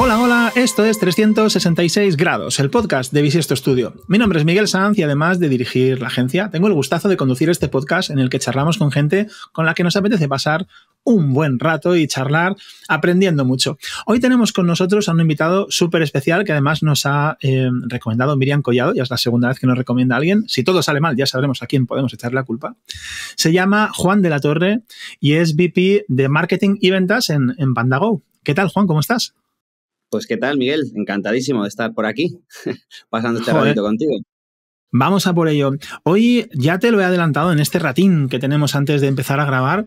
Hola, hola, esto es 366 grados, el podcast de Visiesto Studio. Mi nombre es Miguel Sanz y además de dirigir la agencia, tengo el gustazo de conducir este podcast en el que charlamos con gente con la que nos apetece pasar un buen rato y charlar aprendiendo mucho. Hoy tenemos con nosotros a un invitado súper especial que además nos ha eh, recomendado Miriam Collado, ya es la segunda vez que nos recomienda a alguien. Si todo sale mal, ya sabremos a quién podemos echar la culpa. Se llama Juan de la Torre y es VP de Marketing y Ventas en, Pandago. ¿Qué tal, Juan? ¿Cómo estás? Pues qué tal, Miguel, encantadísimo de estar por aquí, pasando este ratito contigo. Vamos a por ello. Hoy ya te lo he adelantado en este ratín que tenemos antes de empezar a grabar.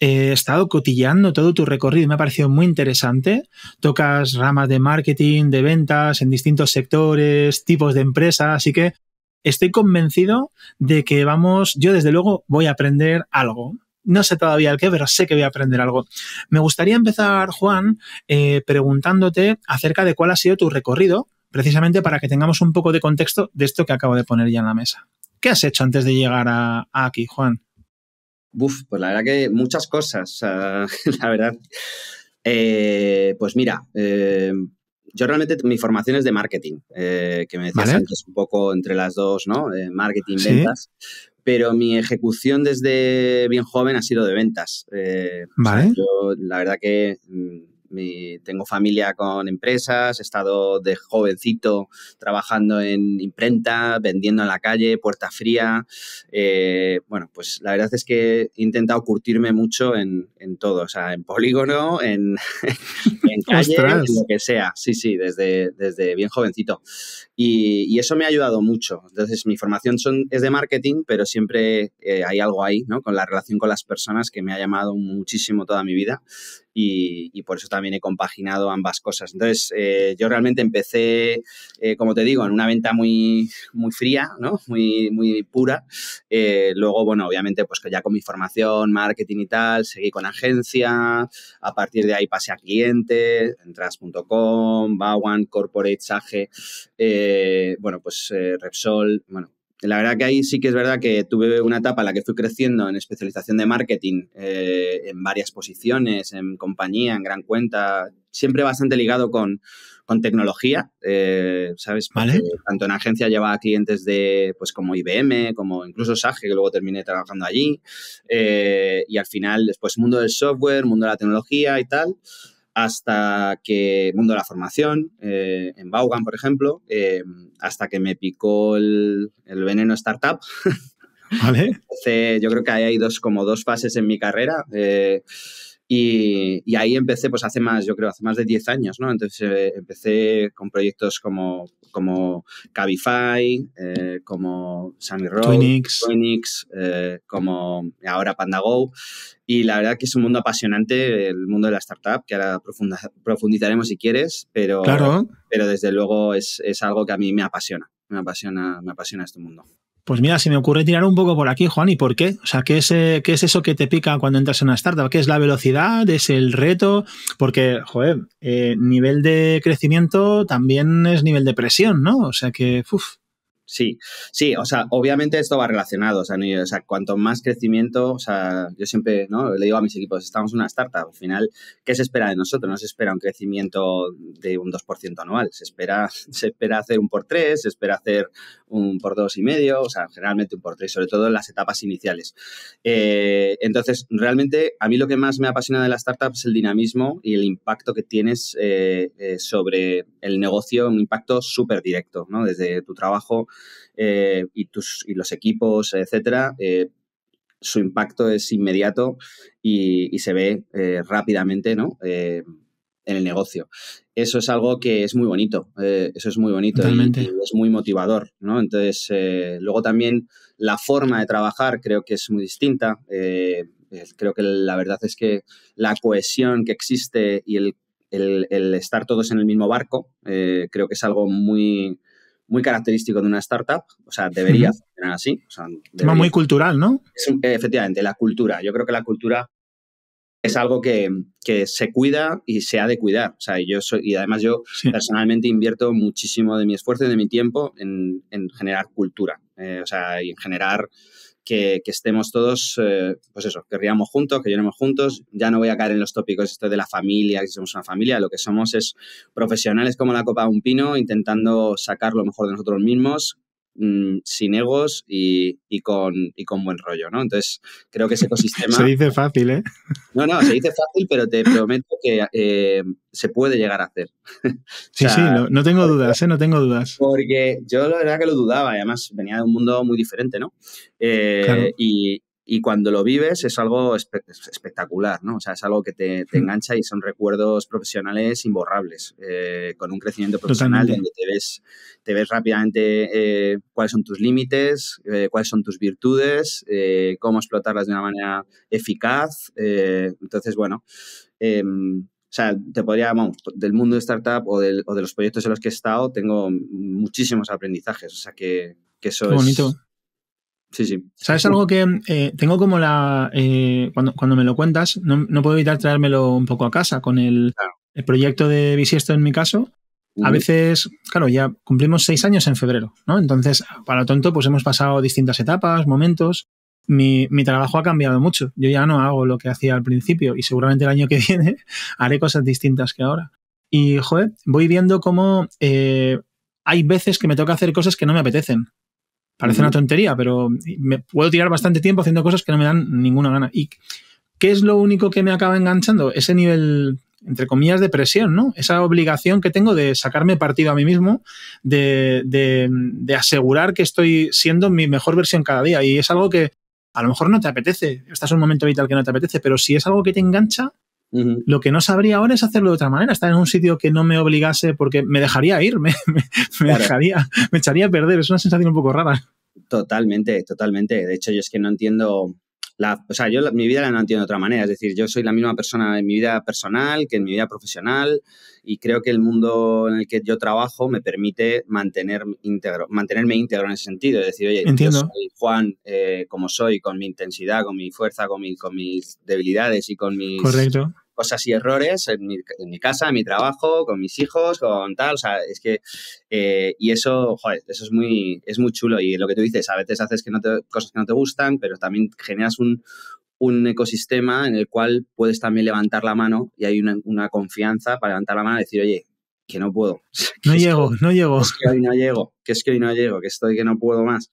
Eh, he estado cotillando todo tu recorrido y me ha parecido muy interesante. Tocas ramas de marketing, de ventas, en distintos sectores, tipos de empresas, así que estoy convencido de que vamos, yo desde luego voy a aprender algo no sé todavía el qué, pero sé que voy a aprender algo. Me gustaría empezar, Juan, eh, preguntándote acerca de cuál ha sido tu recorrido, precisamente para que tengamos un poco de contexto de esto que acabo de poner ya en la mesa. ¿Qué has hecho antes de llegar a, aquí, Juan? Uf, pues la verdad que muchas cosas, la verdad. Eh, pues mira, eh, yo realmente mi formación es de marketing, que me decías antes un poco entre las dos, ¿no? marketing, ventas pero mi ejecución desde bien joven ha sido de ventas. Eh, vale. la verdad que mm, tengo familia con empresas, he estado de jovencito trabajando en imprenta, vendiendo en la calle, puerta fría. Eh, bueno, pues la verdad es que he intentado curtirme mucho en, en todo, o sea, en polígono, en, en calle, en lo que sea. Sí, sí, desde, desde bien jovencito. Y, eso me ha ayudado mucho. Entonces, mi formación son, es de marketing, pero siempre eh, hay algo ahí, ¿no? Con la relación con las personas que me ha llamado muchísimo toda mi vida y, por eso también he compaginado ambas cosas. Entonces, eh, yo realmente empecé, eh, como te digo, en una venta muy, muy fría, ¿no? Muy, muy pura. Eh, luego, bueno, obviamente, pues que ya con mi formación, marketing y tal, seguí con agencia, a partir de ahí pasé a cliente, entras.com, Bawan, Corporate, Sage, bueno, pues Repsol, bueno, la verdad que ahí sí que es verdad que tuve una etapa en la que fui creciendo en especialización de marketing, eh, en varias posiciones, en compañía, en gran cuenta, siempre bastante ligado con, tecnología, eh, ¿sabes? Tanto en agencia llevaba clientes de, pues como IBM, como incluso Sage, que luego terminé trabajando allí, eh, y al final después mundo del software, mundo de la tecnología y tal hasta que, mundo de la formación, eh, en Vaughan, por ejemplo, eh, hasta que me picó el, veneno startup. ¿Vale? yo creo que hay dos, como dos fases en mi carrera. Eh, y, ahí empecé, pues hace más, yo creo, hace más de 10 años, ¿no? Entonces eh, empecé con proyectos como, como Cabify, eh, como Sammy Road, Twinix, eh, como ahora PandaGo. Y la verdad que es un mundo apasionante, el mundo de la startup, que ahora profundizaremos si quieres, pero, claro. pero desde luego es, es algo que a mí me apasiona, me apasiona, me apasiona este mundo. Pues mira, si me ocurre tirar un poco por aquí, Juan, ¿y por qué? O sea, ¿qué es, eh, ¿qué es eso que te pica cuando entras en una startup? ¿Qué es la velocidad? ¿Es el reto? Porque, joder, eh, nivel de crecimiento también es nivel de presión, ¿no? O sea que, uff. Sí, sí, o sea, obviamente esto va relacionado, o sea, o sea, cuanto más crecimiento, o sea, yo siempre ¿no? le digo a mis equipos, estamos una startup, al final, ¿qué se espera de nosotros? No se espera un crecimiento de un 2% anual, se espera, se espera hacer un por 3, se espera hacer un por dos y medio, o sea, generalmente un por 3, sobre todo en las etapas iniciales. Eh, entonces, realmente, a mí lo que más me apasiona de la startup es el dinamismo y el impacto que tienes eh, eh sobre el negocio, un impacto súper directo, ¿no? Desde tu trabajo eh, y, tus, y los equipos, etcétera, eh, su impacto es inmediato y, se ve eh, rápidamente ¿no? en el negocio. Eso es algo que es muy bonito, eso es muy bonito y, es muy motivador. ¿no? Entonces, luego también la forma de trabajar creo que es muy distinta. creo que la verdad es que la cohesión que existe y el estar todos en el mismo barco, creo que es algo muy, muy característico de una startup, o sea, debería funcionar así. Tema muy cultural, ¿no? efectivamente, la cultura. Yo creo que la cultura es algo que, se cuida y se ha de cuidar. O sea, yo soy, y además yo personalmente invierto muchísimo de mi esfuerzo y de mi tiempo en, generar cultura, eh, o sea, y en generar que, estemos todos, eh, pues eso, que riamos juntos, que lloremos juntos. Ya no voy a caer en los tópicos esto de la familia, que somos una familia, lo que somos es profesionales como la copa de un pino, intentando sacar lo mejor de nosotros mismos, Mm, sin egos y, con, con buen rollo, ¿no? Entonces, creo que ese ecosistema... se dice fácil, ¿eh? No, no, se dice fácil, pero te prometo que eh, se puede llegar a hacer. sí, sí, no, tengo dudas, ¿eh? No tengo dudas. Porque yo la verdad que lo dudaba y además venía de un mundo muy diferente, ¿no? Eh, y, y cuando lo vives es algo espectacular, ¿no? O sea, es algo que te, hmm. engancha y son recuerdos profesionales imborrables, eh, con un crecimiento profesional donde te ves, te ves rápidamente eh, cuáles son tus límites, eh, cuáles son tus virtudes, cómo explotarlas de una manera eficaz. entonces, bueno, em, o sea, te podría, vamos, del mundo de startup o, de los proyectos en los que he estado, tengo muchísimos aprendizajes. O sea, que, eso bonito. es Sí, sí. ¿Sabes algo que eh, tengo como la. Eh, cuando, cuando me lo cuentas, no, no, puedo evitar traérmelo un poco a casa con el, el proyecto de esto en mi caso. A veces, claro, ya cumplimos seis años en febrero, ¿no? Entonces, para lo tonto, pues hemos pasado distintas etapas, momentos. Mi, mi, trabajo ha cambiado mucho. Yo ya no hago lo que hacía al principio y seguramente el año que viene haré cosas distintas que ahora. Y, joder, voy viendo cómo eh, hay veces que me toca hacer cosas que no me apetecen Parece una tontería, pero me puedo tirar bastante tiempo haciendo cosas que no me dan ninguna gana. ¿Y qué es lo único que me acaba enganchando? Ese nivel entre comillas, de presión, ¿no? Esa obligación que tengo de sacarme partido a mí mismo, de, de, asegurar que estoy siendo mi mejor versión cada día. Y es algo que a lo mejor no te apetece, estás en un momento vital que no te apetece, pero si es algo que te engancha, lo que no sabría ahora es hacerlo de otra manera, estar en un sitio que no me obligase porque me dejaría ir, me, me echaría a perder, es una sensación un poco rara. Totalmente, totalmente. De hecho, yo es que no entiendo, o sea, yo mi vida la no entiendo de otra manera. Es decir, yo soy la misma persona en mi vida personal que en mi vida profesional y creo que el mundo en el que yo trabajo me permite mantener íntegro, mantenerme íntegro en ese sentido. Es decir, oye, yo soy Juan eh, como soy, con mi intensidad, con mi fuerza, con, mi, con mis debilidades y con mis... Correcto cosas y errores en mi, casa, en mi trabajo, con mis hijos, con tal, o sea, es que, eh, y eso, joder, eso es muy, es muy chulo y lo que tú dices, a veces haces que no cosas que no te gustan, pero también generas un, un ecosistema en el cual puedes también levantar la mano y hay una, confianza para levantar la mano y decir, oye, que no puedo. no llego, no llego. que hoy no llego, que es que hoy no llego, que estoy que no puedo más.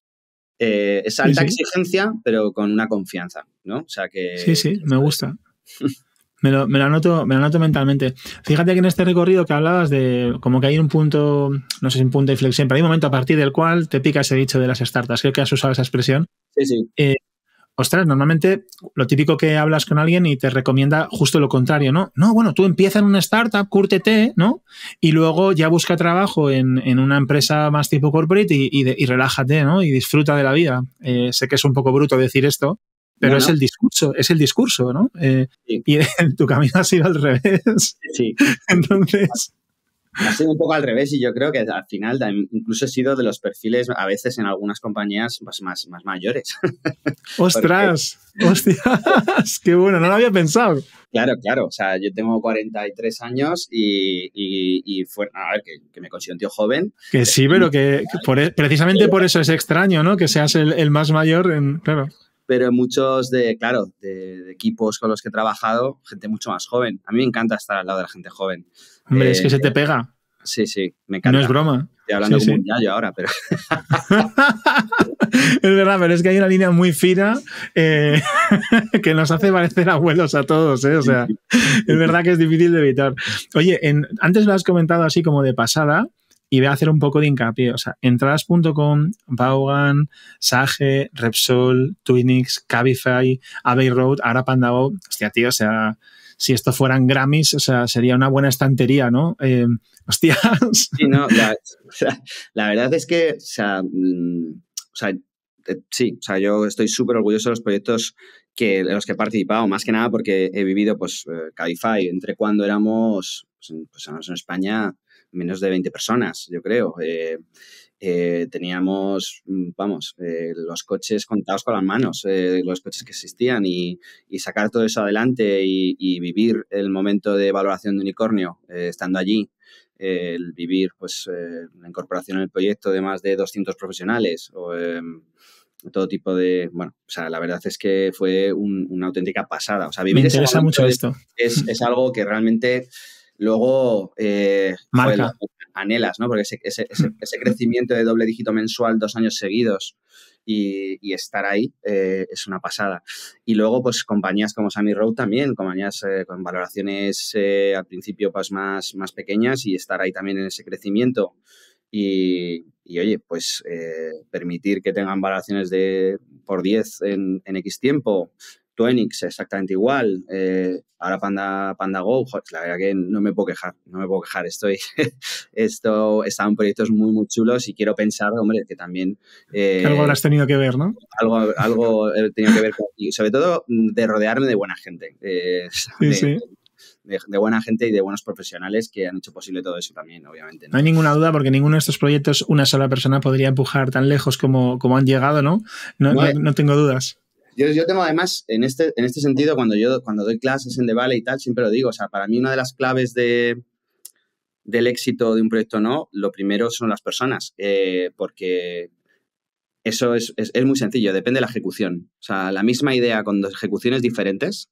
Eh, es alta exigencia, pero con una confianza, ¿no? O sea que... Sí, sí, me gusta. Me lo, anoto, me mentalmente. Fíjate que en este recorrido que hablabas de como que hay un punto, no sé si un punto de inflexión, pero hay un momento a partir del cual te pica ese dicho de las startups. Creo que has usado esa expresión. Sí, sí. Eh, ostras, normalmente lo típico que hablas con alguien y te recomienda justo lo contrario, ¿no? No, bueno, tú empiezas en una startup, cúrtete, ¿no? Y luego ya busca trabajo en, una empresa más tipo corporate y, relájate, ¿no? Y disfruta de la vida. Eh, sé que es un poco bruto decir esto, pero es el discurso, es el discurso, ¿no? Eh, y tu camino ha sido al revés. Sí. Entonces. Ha sido un poco al revés y yo creo que al final incluso he sido de los perfiles a veces en algunas compañías pues, más, más, mayores. ¡Ostras! ¡Qué bueno! No lo había pensado. Claro, claro. O sea, yo tengo 43 años y, y, fue, a ver, que, me considero un tío joven. Que sí, pero que e, precisamente por eso es extraño, ¿no? Que seas el, el más mayor en... Claro pero muchos de, claro, de, equipos con los que he trabajado, gente mucho más joven. A mí me encanta estar al lado de la gente joven. Hombre, es que eh, se te pega. Sí, sí, me encanta. No es broma. Estoy hablando de como un yayo ahora, pero. es verdad, pero es que hay una línea muy fina eh, que nos hace parecer abuelos a todos, ¿eh? O sea, es verdad que es difícil de evitar. Oye, antes lo has comentado así como de pasada, y voy a hacer un poco de hincapié. O sea, entradas.com, Vaughan, Sage, Repsol, Twinix, Cabify, Abbey Road, ahora Hostia, tío, o sea, si esto fueran Grammys, o sea, sería una buena estantería, ¿no? Eh, la, verdad es que, o sea, mm, o sea eh, sí, o sea, yo estoy súper orgulloso de los proyectos que, en los que he participado, más que nada porque he vivido, pues, eh, Cabify, entre cuando éramos, pues, en, pues, en España, menos de 20 personas, yo creo. Eh, eh, teníamos, mm, vamos, eh, los coches contados con las manos, los coches que existían y, y, sacar todo eso adelante y, vivir el momento de valoración de unicornio estando allí, el vivir pues la incorporación en el proyecto de más de 200 profesionales o em, todo tipo de. Bueno, o sea, la verdad es que fue una auténtica pasada. O sea, vivir Me interesa mucho esto. Es, es, algo que realmente luego eh, anhelas, ¿no? Porque mm. ese, crecimiento de doble dígito mensual dos años seguidos y, estar ahí eh, es una pasada. Y luego, pues compañías como Sammy Road también, compañías eh, con valoraciones eh, al principio pues, más, más pequeñas y estar ahí también en ese crecimiento. Y, oye, pues permitir que tengan valoraciones de por 10 en, en X tiempo, Twenix exactamente igual, eh, ahora Panda, Panda Go, la verdad que no me puedo quejar, no me puedo quejar, estoy, esto, estaban proyectos muy, muy chulos y quiero pensar, hombre, que también... Eh, algo habrás tenido que ver, ¿no? Algo, algo he tenido que ver, con, y sobre todo de rodearme de buena gente, eh, sí, de, De, buena gente y de buenos profesionales que han hecho posible todo eso también, obviamente. ¿no? hay ninguna duda porque ninguno de estos proyectos una sola persona podría empujar tan lejos como, como han llegado, No, no, no tengo dudas. Yo, tengo además, en este, en este sentido, cuando yo cuando doy clases en The Valley y tal, siempre lo digo, o sea, para mí una de las claves de, del éxito de un proyecto no, lo primero son las personas, eh, porque eso es, muy sencillo, depende de la ejecución. O sea, la misma idea con dos ejecuciones diferentes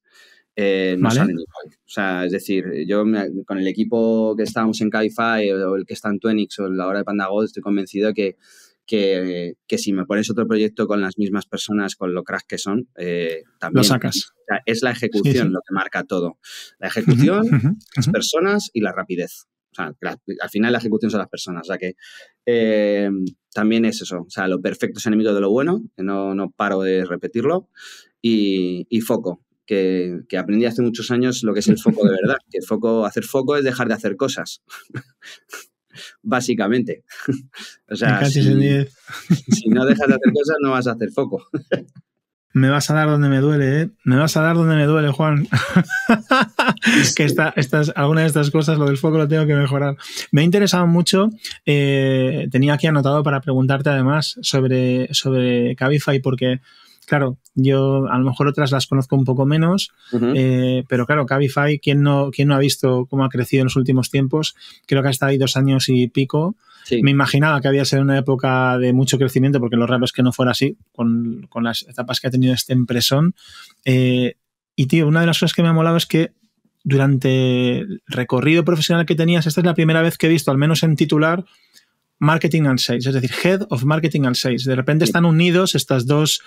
eh, no salen igual. O sea, es decir, yo con el equipo que estábamos en kai o, o el que está en Twenix o la hora de Pandagold, estoy convencido que que, si me pones otro proyecto con las mismas personas, con lo crack que son, eh, también... Lo sacas. es la ejecución lo que marca todo. La ejecución, las personas y la rapidez. al final la ejecución son las personas. O que eh, también es eso. O sea, lo perfecto es enemigo de lo bueno, no, no paro de repetirlo. Y, y foco, que, que, aprendí hace muchos años lo que es el foco de verdad. Que el foco, hacer foco es dejar de hacer cosas. básicamente. o sea, si, no dejas de hacer cosas, no vas a hacer foco. me vas a dar donde me duele, ¿eh? Me vas a dar donde me duele, Juan. que estas, alguna de estas cosas, lo del foco, lo tengo que mejorar. Me ha interesado mucho, eh, tenía aquí anotado para preguntarte además sobre, sobre Cabify, porque claro, yo a lo mejor otras las conozco un poco menos, eh, pero claro, Cabify, ¿quién no, no ha visto cómo ha crecido en los últimos tiempos? Creo que ha estado ahí dos años y pico. Me imaginaba que había sido una época de mucho crecimiento, porque lo raro es que no fuera así, con, las etapas que ha tenido este empresón. Eh, y tío, una de las cosas que me ha molado es que durante el recorrido profesional que tenías, esta es la primera vez que he visto, al menos en titular, Marketing and Sales, es decir, Head of Marketing and Sales. De repente están unidos estas dos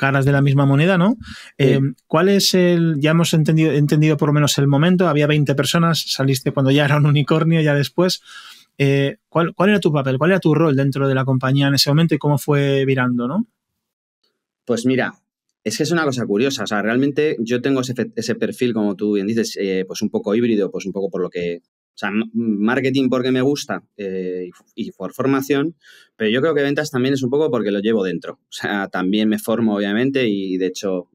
caras de la misma moneda, ¿no? Eh, ¿Cuál es el, ya hemos entendido, entendido por lo menos el momento, había 20 personas, saliste cuando ya era un unicornio, ya después. Eh, ¿cuál, era tu papel, cuál era tu rol dentro de la compañía en ese momento y cómo fue virando, ¿no? Pues mira, es que es una cosa curiosa, o sea, realmente yo tengo ese, perfil, como tú bien dices, eh, pues un poco híbrido, pues un poco por lo que sea, marketing porque me gusta eh, y por formación, pero yo creo que ventas también es un poco porque lo llevo dentro. O sea, también me formo, obviamente, y de hecho,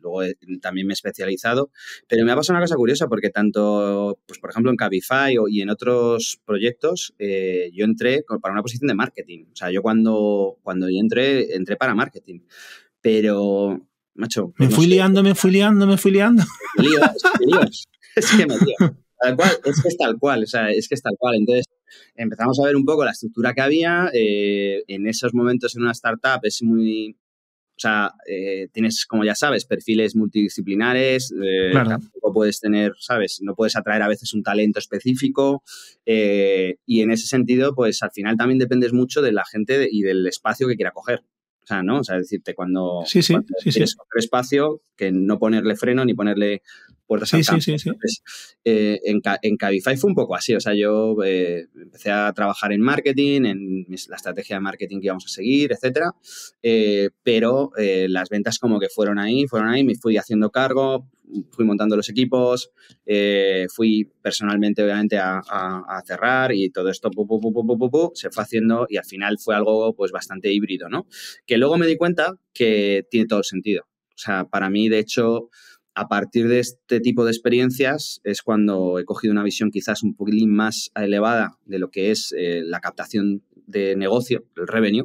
luego también me he especializado. Pero me ha pasado una cosa curiosa porque tanto, pues por ejemplo, en Cabify y en otros proyectos, eh, yo entré para una posición de marketing. O sea, yo cuando, cuando yo entré, entré para marketing. Pero macho. Me fui, liando, me fui liando, me fui liando, me liando. Es que me tal es que es tal cual, o sea, es que es tal cual. Entonces, empezamos a ver un poco la estructura que había. Eh, en esos momentos en una startup es muy. O sea, eh, tienes, como ya sabes, perfiles multidisciplinares, eh, tampoco puedes tener, ¿sabes? No puedes atraer a veces un talento específico y en ese sentido, pues al final también dependes mucho de la gente y del espacio que quiera coger. O sea, ¿no? O sea, decirte cuando, quieres coger espacio, que no ponerle freno ni ponerle puertas sí, Sí, sí, eh, en, en, Cabify fue un poco así. O sea, yo eh, empecé a trabajar en marketing, en la estrategia de marketing que íbamos a seguir, etcétera. Eh, pero las ventas como que fueron ahí, fueron ahí, me fui haciendo cargo, fui montando los equipos, fui personalmente, obviamente, a, cerrar y todo esto se fue haciendo y al final fue algo pues bastante híbrido, ¿no? Que luego me di cuenta que tiene todo el sentido. O sea, para mí, de hecho, a partir de este tipo de experiencias es cuando he cogido una visión quizás un poquitín más elevada de lo que es eh, la captación de negocio, el revenue.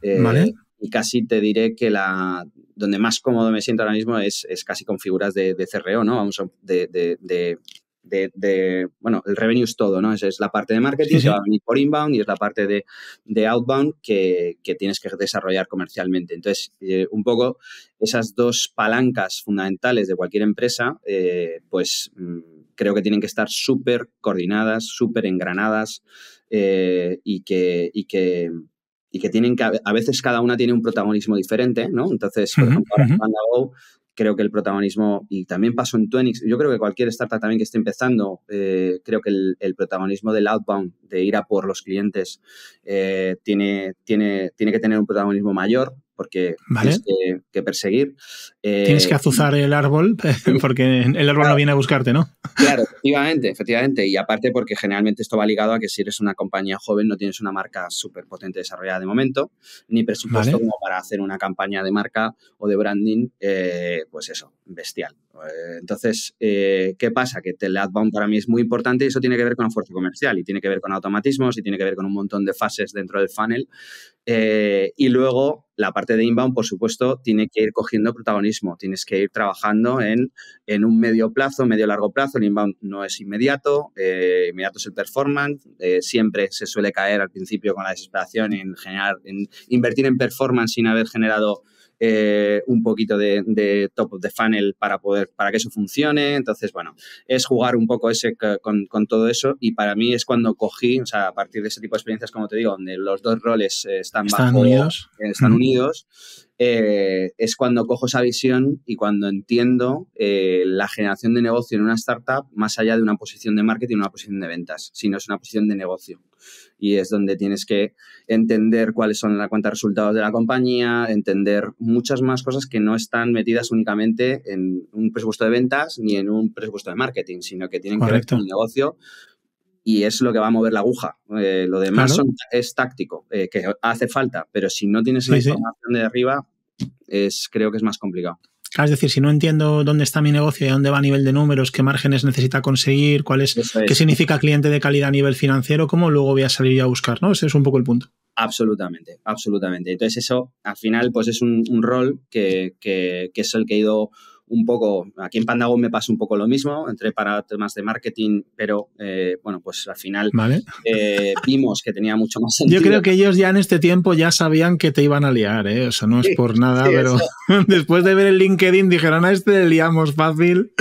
Eh, vale. Y casi te diré que la donde más cómodo me siento ahora mismo es, casi con figuras de, de CRO, ¿no? Vamos de de, bueno, el revenue es todo, ¿no? Es, es la parte de marketing que va a venir por inbound y es la parte de, de outbound que, tienes que desarrollar comercialmente. Entonces, eh, un poco esas dos palancas fundamentales de cualquier empresa, eh, pues mm, creo que tienen que estar súper coordinadas, súper engranadas eh, y que... Y que y que tienen que, a veces cada una tiene un protagonismo diferente, ¿no? Entonces, por ejemplo, creo que el protagonismo, y también pasó en Twenix, yo creo que cualquier startup también que esté empezando, eh, creo que el, protagonismo del outbound, de ir a por los clientes, eh, tiene, tiene, tiene que tener un protagonismo mayor porque tienes que, perseguir. Eh, tienes que azuzar el árbol porque el árbol no viene a buscarte, ¿no? Claro, efectivamente, efectivamente. Y aparte porque generalmente esto va ligado a que si eres una compañía joven no tienes una marca súper potente desarrollada de momento, ni presupuesto como para hacer una campaña de marca o de branding, eh, pues eso, bestial. Eh, entonces, ¿qué pasa? Que el adbound para mí es muy importante y eso tiene que ver con la fuerza comercial y tiene que ver con automatismos y tiene que ver con un montón de fases dentro del funnel eh, y luego la parte de inbound, por supuesto, tiene que ir cogiendo protagonismo. Tienes que ir trabajando en, en un medio plazo, medio largo plazo. El inbound no es inmediato, eh, inmediato es el performance. Eh, siempre se suele caer al principio con la desesperación en generar, en invertir en performance sin haber generado eh, un poquito de, top of the funnel para poder, para que eso funcione. Entonces, bueno, es jugar un poco ese con, todo eso. Y para mí es cuando cogí, o sea, a partir de ese tipo de experiencias, como te digo, donde los dos roles eh, están, unidos. Eh, unidos. es cuando cojo esa visión y cuando entiendo la generación de negocio en una startup más allá de una posición de marketing, una posición de ventas, sino es una posición de negocio y es donde tienes que entender cuáles son las cuantas resultados de la compañía, entender muchas más cosas que no están metidas únicamente en un presupuesto de ventas ni en un presupuesto de marketing, sino que tienen que ver con el negocio y es lo que va a mover la aguja. Eh, lo demás es táctico, eh, que hace falta, pero si no tienes la información de arriba, es, creo que es más complicado. Ah, es decir, si no entiendo dónde está mi negocio y a dónde va a nivel de números, qué márgenes necesita conseguir, cuál es, qué significa cliente de calidad a nivel financiero, cómo luego voy a salir a buscar, Ese es un poco el punto. Absolutamente, absolutamente. Entonces eso, al final, pues es un, rol que, que es el que he ido un poco, aquí en Pandago me pasó un poco lo mismo, entré para temas de marketing, pero eh, bueno, pues al final eh, vimos que tenía mucho más sentido. Yo creo que ellos ya en este tiempo ya sabían que te iban a liar, ¿eh? o no es por nada, pero después de ver el LinkedIn dijeron a este liamos fácil.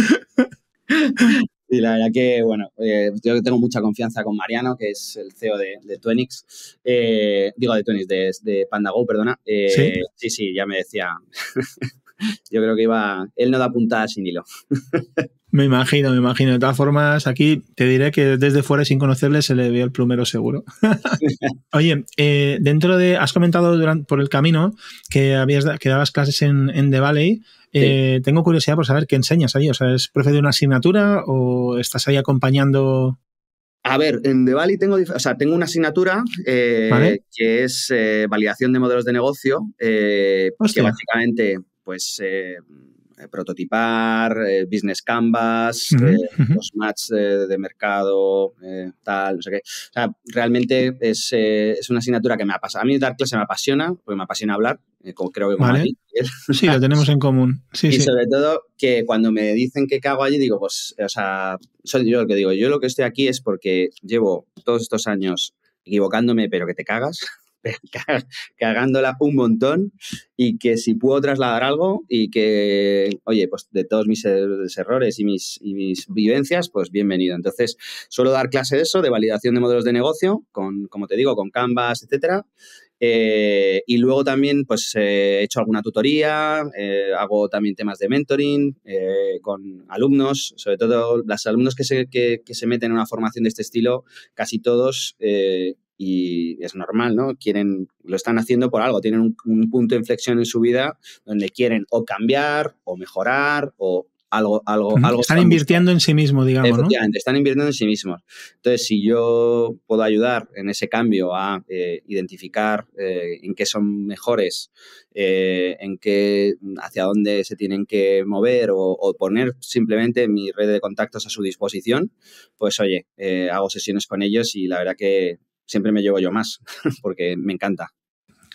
Y la verdad que, bueno, eh, yo tengo mucha confianza con Mariano, que es el CEO de, de Twenix, digo de Twenix, de, PandaGo, perdona. sí, sí, ya me decía, yo creo que iba, él no da puntada sin hilo. Me imagino, me imagino. De todas formas, aquí te diré que desde fuera, sin conocerle, se le vio el plumero seguro. Oye, eh, dentro de. Has comentado durante, por el camino que, habías, que dabas clases en, The Valley. Eh, tengo curiosidad por saber qué enseñas ahí. O sea, ¿es profe de una asignatura o estás ahí acompañando a ver, en The Valley tengo, o sea, tengo una asignatura eh, que es validación de modelos de negocio, que básicamente pues eh, eh, prototipar, eh, business canvas, los match de mercado, tal, no sé qué. O sea, realmente es, es, una asignatura que me ha pasado. A mí dar clase me apasiona, porque me apasiona hablar, como creo que vale. Sí, lo tenemos en común. y sobre todo que cuando me dicen que cago allí, digo, pues, o sea, soy yo el que digo, yo lo que estoy aquí es porque llevo todos estos años equivocándome, pero que te cagas. cagándola un montón y que si puedo trasladar algo y que, oye, pues de todos mis er-, errores y mis, mis vivencias, pues bienvenido. Entonces, suelo dar clase de eso, de validación de modelos de negocio, con, como te digo, con Canvas, etcétera. Eh, y luego también, pues, eh, he hecho alguna tutoría, eh, hago también temas de mentoring con alumnos, sobre todo los alumnos que se, que se meten en una formación de este estilo, casi todos y es normal, ¿no? Quieren, lo están haciendo por algo, tienen un, punto de inflexión en su vida donde quieren o cambiar o mejorar o algo, algo, algo. Están invirtiendo en sí mismo, digamos. ¿no? están invirtiendo en sí mismos. Entonces, si yo puedo ayudar en ese cambio a eh, identificar eh, en qué son mejores, eh, en qué, hacia dónde se tienen que mover o, poner simplemente mi red de contactos a su disposición, pues oye, hago sesiones con ellos y la verdad que siempre me llevo yo más, porque me encanta.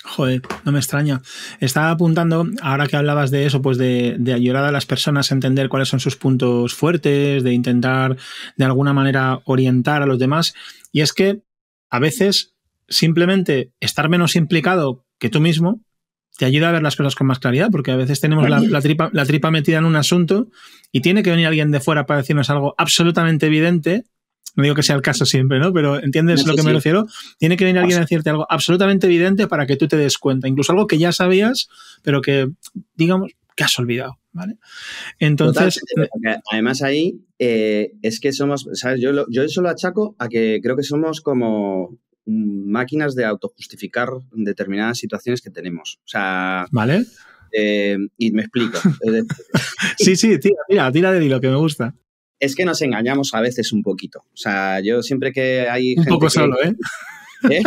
Joder, no me extraña. Estaba apuntando, ahora que hablabas de eso, pues de, ayudar a las personas a entender cuáles son sus puntos fuertes, de intentar de alguna manera orientar a los demás. Y es que a veces simplemente estar menos implicado que tú mismo te ayuda a ver las cosas con más claridad, porque a veces tenemos la, tripa, la tripa metida en un asunto y tiene que venir alguien de fuera para decirnos algo absolutamente evidente no digo que sea el caso siempre, ¿no? Pero entiendes lo que me refiero. Tiene que venir alguien a decirte algo absolutamente evidente para que tú te des cuenta, incluso algo que ya sabías, pero que, digamos, que has olvidado, ¿vale? Entonces... además ahí eh, es que somos, ¿sabes? Yo, eso lo achaco a que creo que somos como máquinas de autojustificar determinadas situaciones que tenemos. O sea... ¿Vale? Eh, y me explico. sí, sí, tira, tira, tira de lo que me gusta es que nos engañamos a veces un poquito. O sea, yo siempre que hay... Un poco solo, ¿eh? ¿Eh?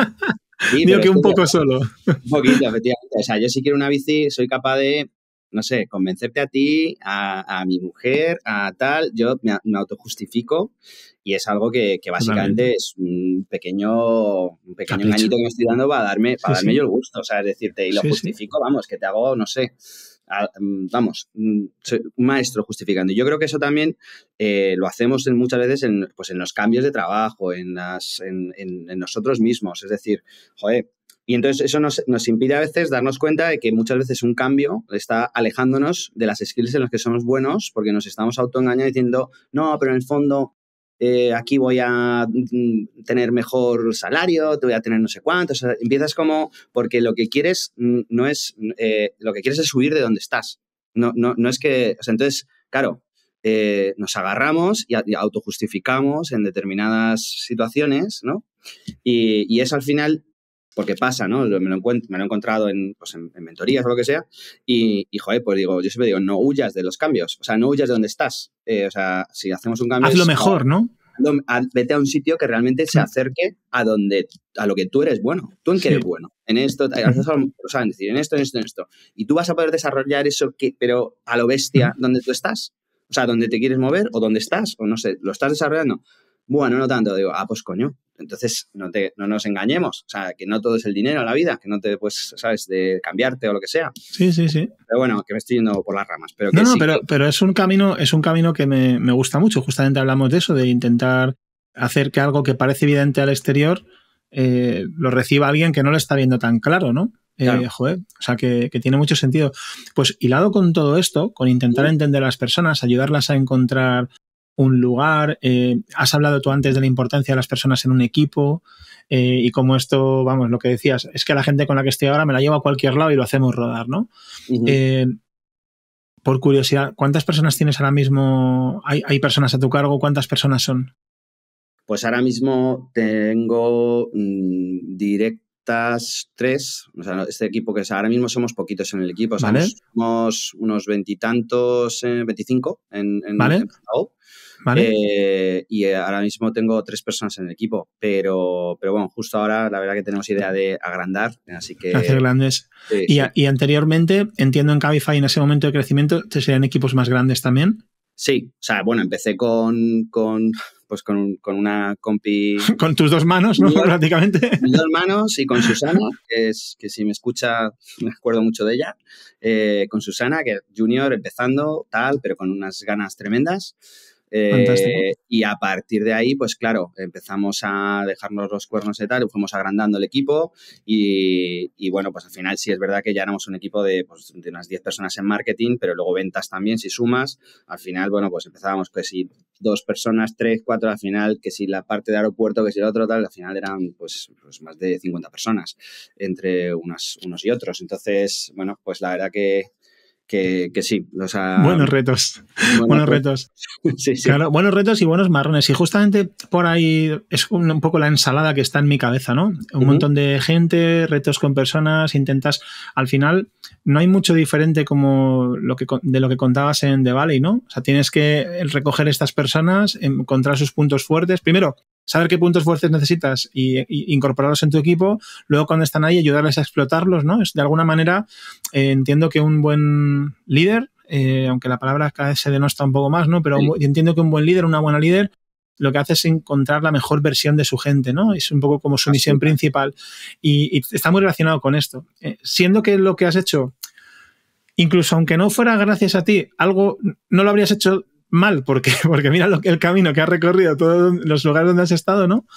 Digo que un poco solo. Un poquito, efectivamente. O sea, yo si quiero una bici, soy capaz de, no sé, convencerte a ti, a, mi mujer, a tal. Yo me, autojustifico y es algo que, básicamente es un pequeño, pequeño engañito que me estoy dando para darme, para yo el gusto. O sea, es decirte, y lo justifico, vamos, que te hago, no sé, vamos, mm, maestro justificando. Yo creo que eso también eh, lo hacemos muchas veces en, pues en los cambios de trabajo, en, las, en, nosotros mismos. Es decir, joder, y entonces eso nos, nos, impide a veces darnos cuenta de que muchas veces un cambio está alejándonos de las skills en las que somos buenos porque nos estamos autoengañando diciendo, no, pero en el fondo eh, aquí voy a mm, tener mejor salario, te voy a tener no sé cuánto. empiezas como, porque lo que quieres mm, no es, eh, lo que quieres es subir de donde estás. No, no, es que, o sea, entonces, claro, eh, nos agarramos y, autojustificamos en determinadas situaciones, ¿no? Y, y eso al final porque pasa, ¿no? Me lo, me he encontrado en, pues, mentorías o lo que sea, y, y, joder, pues digo, yo siempre digo, no huyas de los cambios, o sea, no huyas de donde estás, eh, o sea, si hacemos un cambio... Haz lo mejor, ¿no? vete a un sitio que realmente se acerque a donde a lo que tú eres bueno. Tú en qué eres bueno. En esto, en esto, en esto, esto. Y tú vas a poder desarrollar eso, que, pero a lo bestia, donde tú estás. O sea, donde te quieres mover o donde estás, o no sé, lo estás desarrollando. Bueno, no tanto, digo, ah, pues coño. Entonces, no, no nos engañemos. O sea, que no todo es el dinero en la vida, que no te puedes, ¿sabes?, de cambiarte o lo que sea. Sí, sí, sí. Pero bueno, que me estoy yendo por las ramas. Pero no, no, pero, pero es un camino, es un camino que me, gusta mucho. Justamente hablamos de eso, de intentar hacer que algo que parece evidente al exterior eh, lo reciba alguien que no lo está viendo tan claro, ¿no? Eh, o sea, que, que, tiene mucho sentido. Pues hilado con todo esto, con intentar entender a las personas, ayudarlas a encontrar un lugar. Eh, has hablado tú antes de la importancia de las personas en un equipo eh, y como esto, vamos, lo que decías, es que la gente con la que estoy ahora me la llevo a cualquier lado y lo hacemos rodar, ¿no? Eh, por curiosidad, ¿cuántas personas tienes ahora mismo? ¿Hay, personas a tu cargo? ¿Cuántas personas son? Pues ahora mismo tengo mm, directas tres, o sea, este equipo que es, ahora mismo somos poquitos en el equipo, ¿Vale? somos unos veintitantos, veinticinco en, en, ¿Vale? Eh, y eh, ahora mismo tengo tres personas en el equipo, pero, pero bueno, justo ahora la verdad que tenemos idea de agrandar, así que... Hacer grandes. y, y, anteriormente, entiendo en Cabify en ese momento de crecimiento, ¿te serían equipos más grandes también? Sí, o sea, bueno, empecé con, con pues con, con, una compi. con tus dos manos, Prácticamente. con dos manos y con Susana, que, es, que si me escucha, me acuerdo mucho de ella. Eh, con Susana, que junior empezando, tal, pero con unas ganas tremendas. Eh, y a partir de ahí, pues claro, empezamos a dejarnos los cuernos y tal, fuimos agrandando el equipo y, y, bueno, pues al final sí es verdad que ya éramos un equipo de, pues, unas 10 personas en marketing, pero luego ventas también, si sumas, al final, bueno, pues empezábamos que si dos personas, tres, cuatro, al final, que si la parte de aeropuerto, que si el otro, tal, al final eran pues, pues más de 50 personas entre unas, unos y otros. Entonces, bueno, pues la verdad que que, sí. los buenos retos. Buenos, retos. sí, Claro, buenos retos y buenos marrones. Y justamente por ahí es un, poco la ensalada que está en mi cabeza, ¿no? Un montón de gente, retos con personas, intentas. Al final, no hay mucho diferente como lo que, de lo que contabas en The Valley, ¿no? O sea, tienes que recoger estas personas, encontrar sus puntos fuertes. Primero, saber qué puntos fuertes necesitas y, incorporarlos en tu equipo, luego cuando están ahí ayudarles a explotarlos, ¿no? Es, de alguna manera eh, entiendo que un buen líder, eh, aunque la palabra cada vez se denosta un poco más, ¿no? Pero entiendo que un buen líder, una buena líder, lo que hace es encontrar la mejor versión de su gente, ¿no? Es un poco como su misión principal y, está muy relacionado con esto. Eh, siendo que lo que has hecho, incluso aunque no fuera gracias a ti, algo no lo habrías hecho mal, porque, porque mira lo que, el camino que has recorrido, todos los lugares donde has estado, ¿no?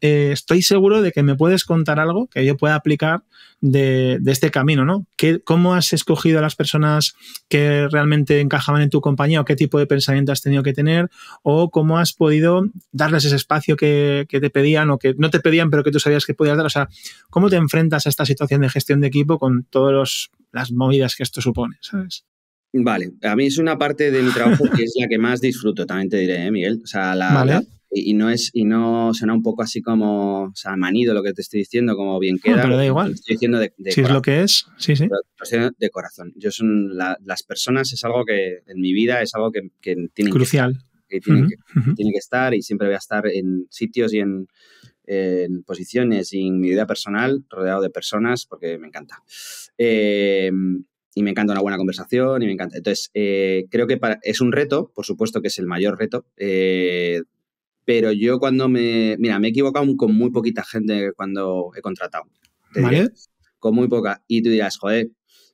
Eh, estoy seguro de que me puedes contar algo que yo pueda aplicar de, de este camino, ¿no? ¿Qué, ¿Cómo has escogido a las personas que realmente encajaban en tu compañía o qué tipo de pensamiento has tenido que tener? ¿O cómo has podido darles ese espacio que, que te pedían o que no te pedían pero que tú sabías que podías dar? O sea, ¿cómo te enfrentas a esta situación de gestión de equipo con todas las movidas que esto supone, ¿sabes? Vale, a mí es una parte de mi trabajo que es la que más disfruto, también te diré, ¿eh, Miguel. O sea, la, y no es y no suena un poco así como o sea manido lo que te estoy diciendo como bien ah, queda pero da igual diciendo si es lo que es sí sí de corazón yo son las personas es algo que en mi vida es algo que, que crucial que, que, estar y siempre voy a estar en sitios y en, en, posiciones y en mi vida personal rodeado de personas porque me encanta eh, y me encanta una buena conversación y me encanta. Entonces, eh, creo que es un reto, por supuesto que es el mayor reto, eh, pero yo cuando me... Mira, me he equivocado con muy poquita gente cuando he contratado. ¿Vale? con muy poca. Y tú dirás, joder,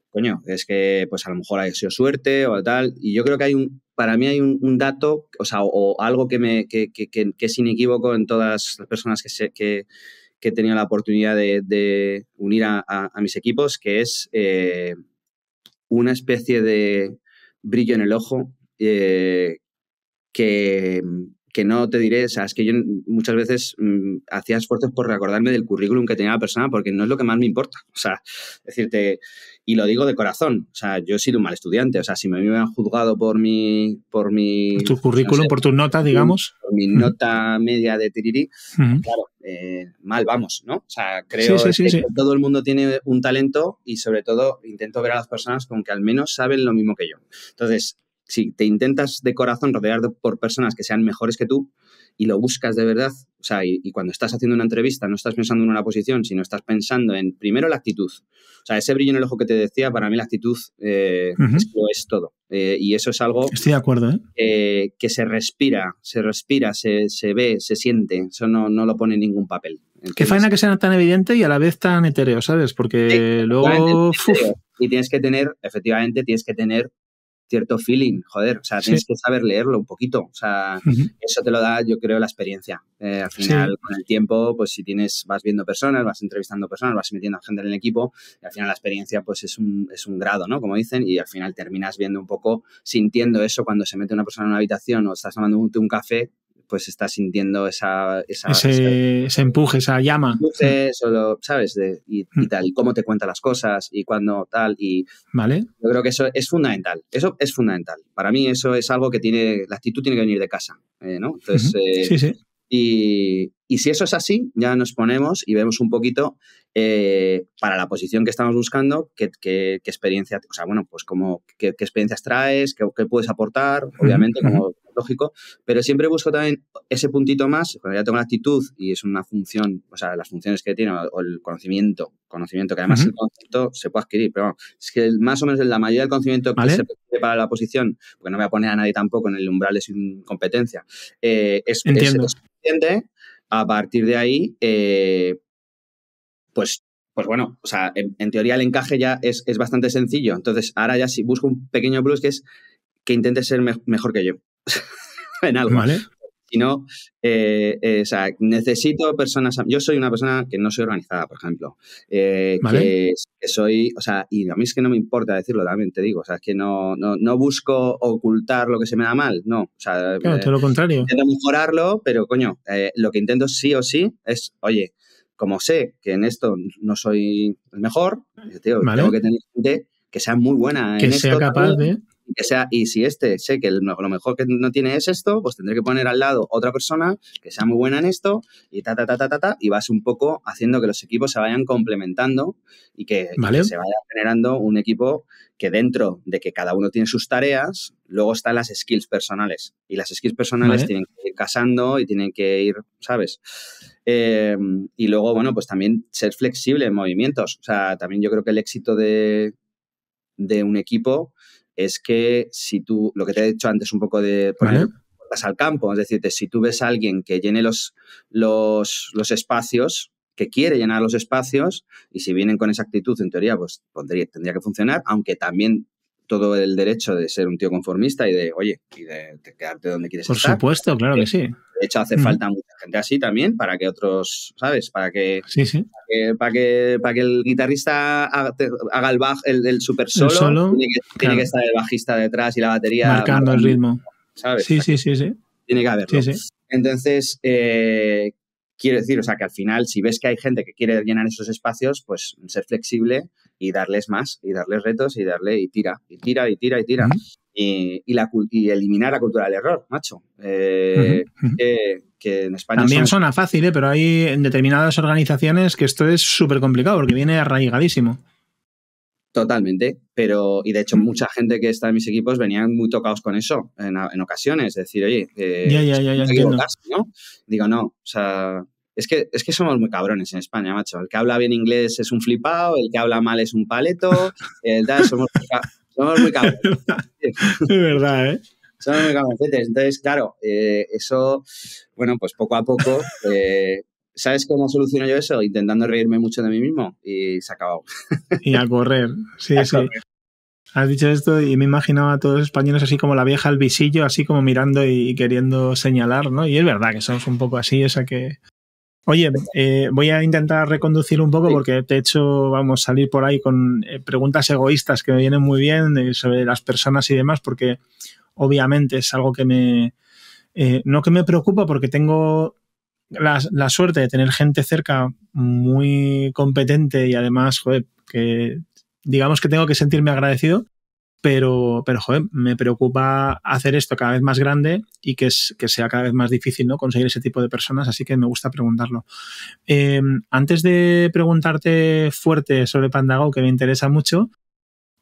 coño, es que pues a lo mejor ha sido suerte o tal. Y yo creo que hay un... Para mí hay un, dato, o sea, o, algo que, me, que, que, que, es inequívoco en todas las personas que, que, he tenido la oportunidad de, unir a, mis equipos, que es... Eh, una especie de brillo en el ojo eh, que, no te diré, o es que yo muchas veces mm, hacía esfuerzos por recordarme del currículum que tenía la persona porque no es lo que más me importa. O sea, decirte, y lo digo de corazón. O sea, yo he sido un mal estudiante. O sea, si me hubieran juzgado por mi. Por mi tu currículum, por tus notas, digamos. Por mi nota media de Tiriri. Claro, eh, mal vamos, ¿no? O sea, creo que todo el mundo tiene un talento y sobre todo intento ver a las personas con que al menos saben lo mismo que yo. Entonces, si te intentas de corazón rodear por personas que sean mejores que tú y lo buscas de verdad, o sea, y, cuando estás haciendo una entrevista no estás pensando en una posición, sino estás pensando en, primero, la actitud. O sea, ese brillo en el ojo que te decía, para mí la actitud eh, es, todo. Eh, y eso es algo Estoy de acuerdo, ¿eh? que se respira, se respira, se, ve, se siente. Eso no, lo pone en ningún papel. Qué faena que sea tan evidente y a la vez tan etéreo, ¿sabes? Porque luego... Y tienes que tener, efectivamente, tienes que tener cierto feeling, joder, o sea, tienes que saber leerlo un poquito, o sea, eso te lo da, yo creo, la experiencia. Eh, al final, con el tiempo, pues si tienes, vas viendo personas, vas entrevistando personas, vas metiendo a gente en el equipo, y al final la experiencia, pues es un, es un grado, ¿no? Como dicen, y al final terminas viendo un poco, sintiendo eso cuando se mete una persona en una habitación o estás tomando un café, pues estás sintiendo esa, ese, empuje, esa llama. Mm. solo, ¿sabes? y, mm. tal, y cómo te cuenta las cosas y cuándo tal. Y vale. Yo creo que eso es fundamental. Eso es fundamental. Para mí, eso es algo que tiene, la actitud tiene que venir de casa, eh, ¿no? Entonces, eh, sí, sí. Y, si eso es así, ya nos ponemos y vemos un poquito eh, para la posición que estamos buscando, qué, qué, experiencia, o sea, bueno, pues como, qué, qué experiencias traes, qué, puedes aportar, obviamente, como lógico, pero siempre busco también ese puntito más, cuando ya tengo la actitud y es una función, o sea, las funciones que tiene o el conocimiento, conocimiento que además el concepto se puede adquirir, pero bueno, es que más o menos la mayoría del conocimiento que se requiere para la posición, porque no voy a poner a nadie tampoco en el umbral de su competencia, eh, es, suficiente. A partir de ahí, eh, pues pues bueno, o sea, en, teoría el encaje ya es, bastante sencillo. Entonces, ahora ya si busco un pequeño plus que es que intente ser mejor que yo. en algo. Si no, eh, eh necesito personas. Yo soy una persona que no soy organizada, por ejemplo. Eh, que, soy, o sea, y a mí es que no me importa decirlo, también te digo. O sea, es que no, no, busco ocultar lo que se me da mal, no. O sea, eh, todo lo contrario. mejorarlo, pero coño, lo que intento sí o sí es, oye, como sé que en esto no soy el mejor, tengo que tener gente que sea muy buena que sea capaz de y sea, y si este sé que lo mejor que no tiene es esto, pues tendré que poner al lado otra persona que sea muy buena en esto y ta, ta, ta, ta, ta, ta y vas un poco haciendo que los equipos se vayan complementando y que, se vaya generando un equipo que dentro de que cada uno tiene sus tareas, luego están las skills personales. Y las skills personales tienen que ir casando y tienen que ir, ¿sabes? Em, y luego, bueno, pues también ser flexible en movimientos. O sea, también yo creo que el éxito de, de un equipo es que si tú, lo que te he dicho antes un poco de por al campo, es decir, si tú ves a alguien que llene los, los, espacios, que quiere llenar los espacios y si vienen con esa actitud, en teoría, pues pondría, tendría que funcionar, aunque también todo el derecho de ser un tío conformista y de, oye, y de, quedarte donde quieres estar. Por supuesto, claro que, sí. De hecho, hace falta mucha gente así también para que otros, ¿sabes? Para que, Para, que para que, el guitarrista haga, el, baj, el, super solo. tiene, que, estar el bajista detrás y la batería. Marcando el ritmo. ¿Sabes? Sí, sí, sí, sí. Tiene que haberlo. Entonces, eh, quiero decir, o sea, que al final, si ves que hay gente que quiere llenar esos espacios, pues ser flexible y darles más, y darles retos, y darle, y tira, y tira, y tira, y tira. y, la, eliminar la cultura del error, macho. Eh, que en También suena fácil, ¿eh? pero hay en determinadas organizaciones que esto es súper complicado porque viene arraigadísimo. Totalmente, pero y de hecho mucha gente que está en mis equipos venían muy tocados con eso en, ocasiones, es decir, oye, eh, ya, digo no, o sea, es que, es que somos muy cabrones en España, macho. El que habla bien inglés es un flipado, el que habla mal es un paleto. Eh, somos, muy cabrones. es verdad, ¿eh? Somos muy cabrones. Entonces, claro, eh, eso, bueno, pues poco a poco eh, ¿Sabes cómo soluciono yo eso? Intentando reírme mucho de mí mismo y se acabado. Y a correr, sí, sí. Has dicho esto y me imaginaba a todos los españoles así como la vieja al visillo, así como mirando y queriendo señalar, ¿no? Y es verdad que somos un poco así, esa que Oye, eh, voy a intentar reconducir un poco porque te he hecho, vamos, salir por ahí con eh, preguntas egoístas que me vienen muy bien eh, sobre las personas y demás, porque obviamente es algo que me, no que me preocupa porque tengo la, la, suerte de tener gente cerca muy competente y además, joder, que digamos que tengo que sentirme agradecido, pero, pero joder, me preocupa hacer esto cada vez más grande y que, sea cada vez más difícil ¿no? conseguir ese tipo de personas, así que me gusta preguntarlo. Eh, antes de preguntarte fuerte sobre Pandago, que me interesa mucho,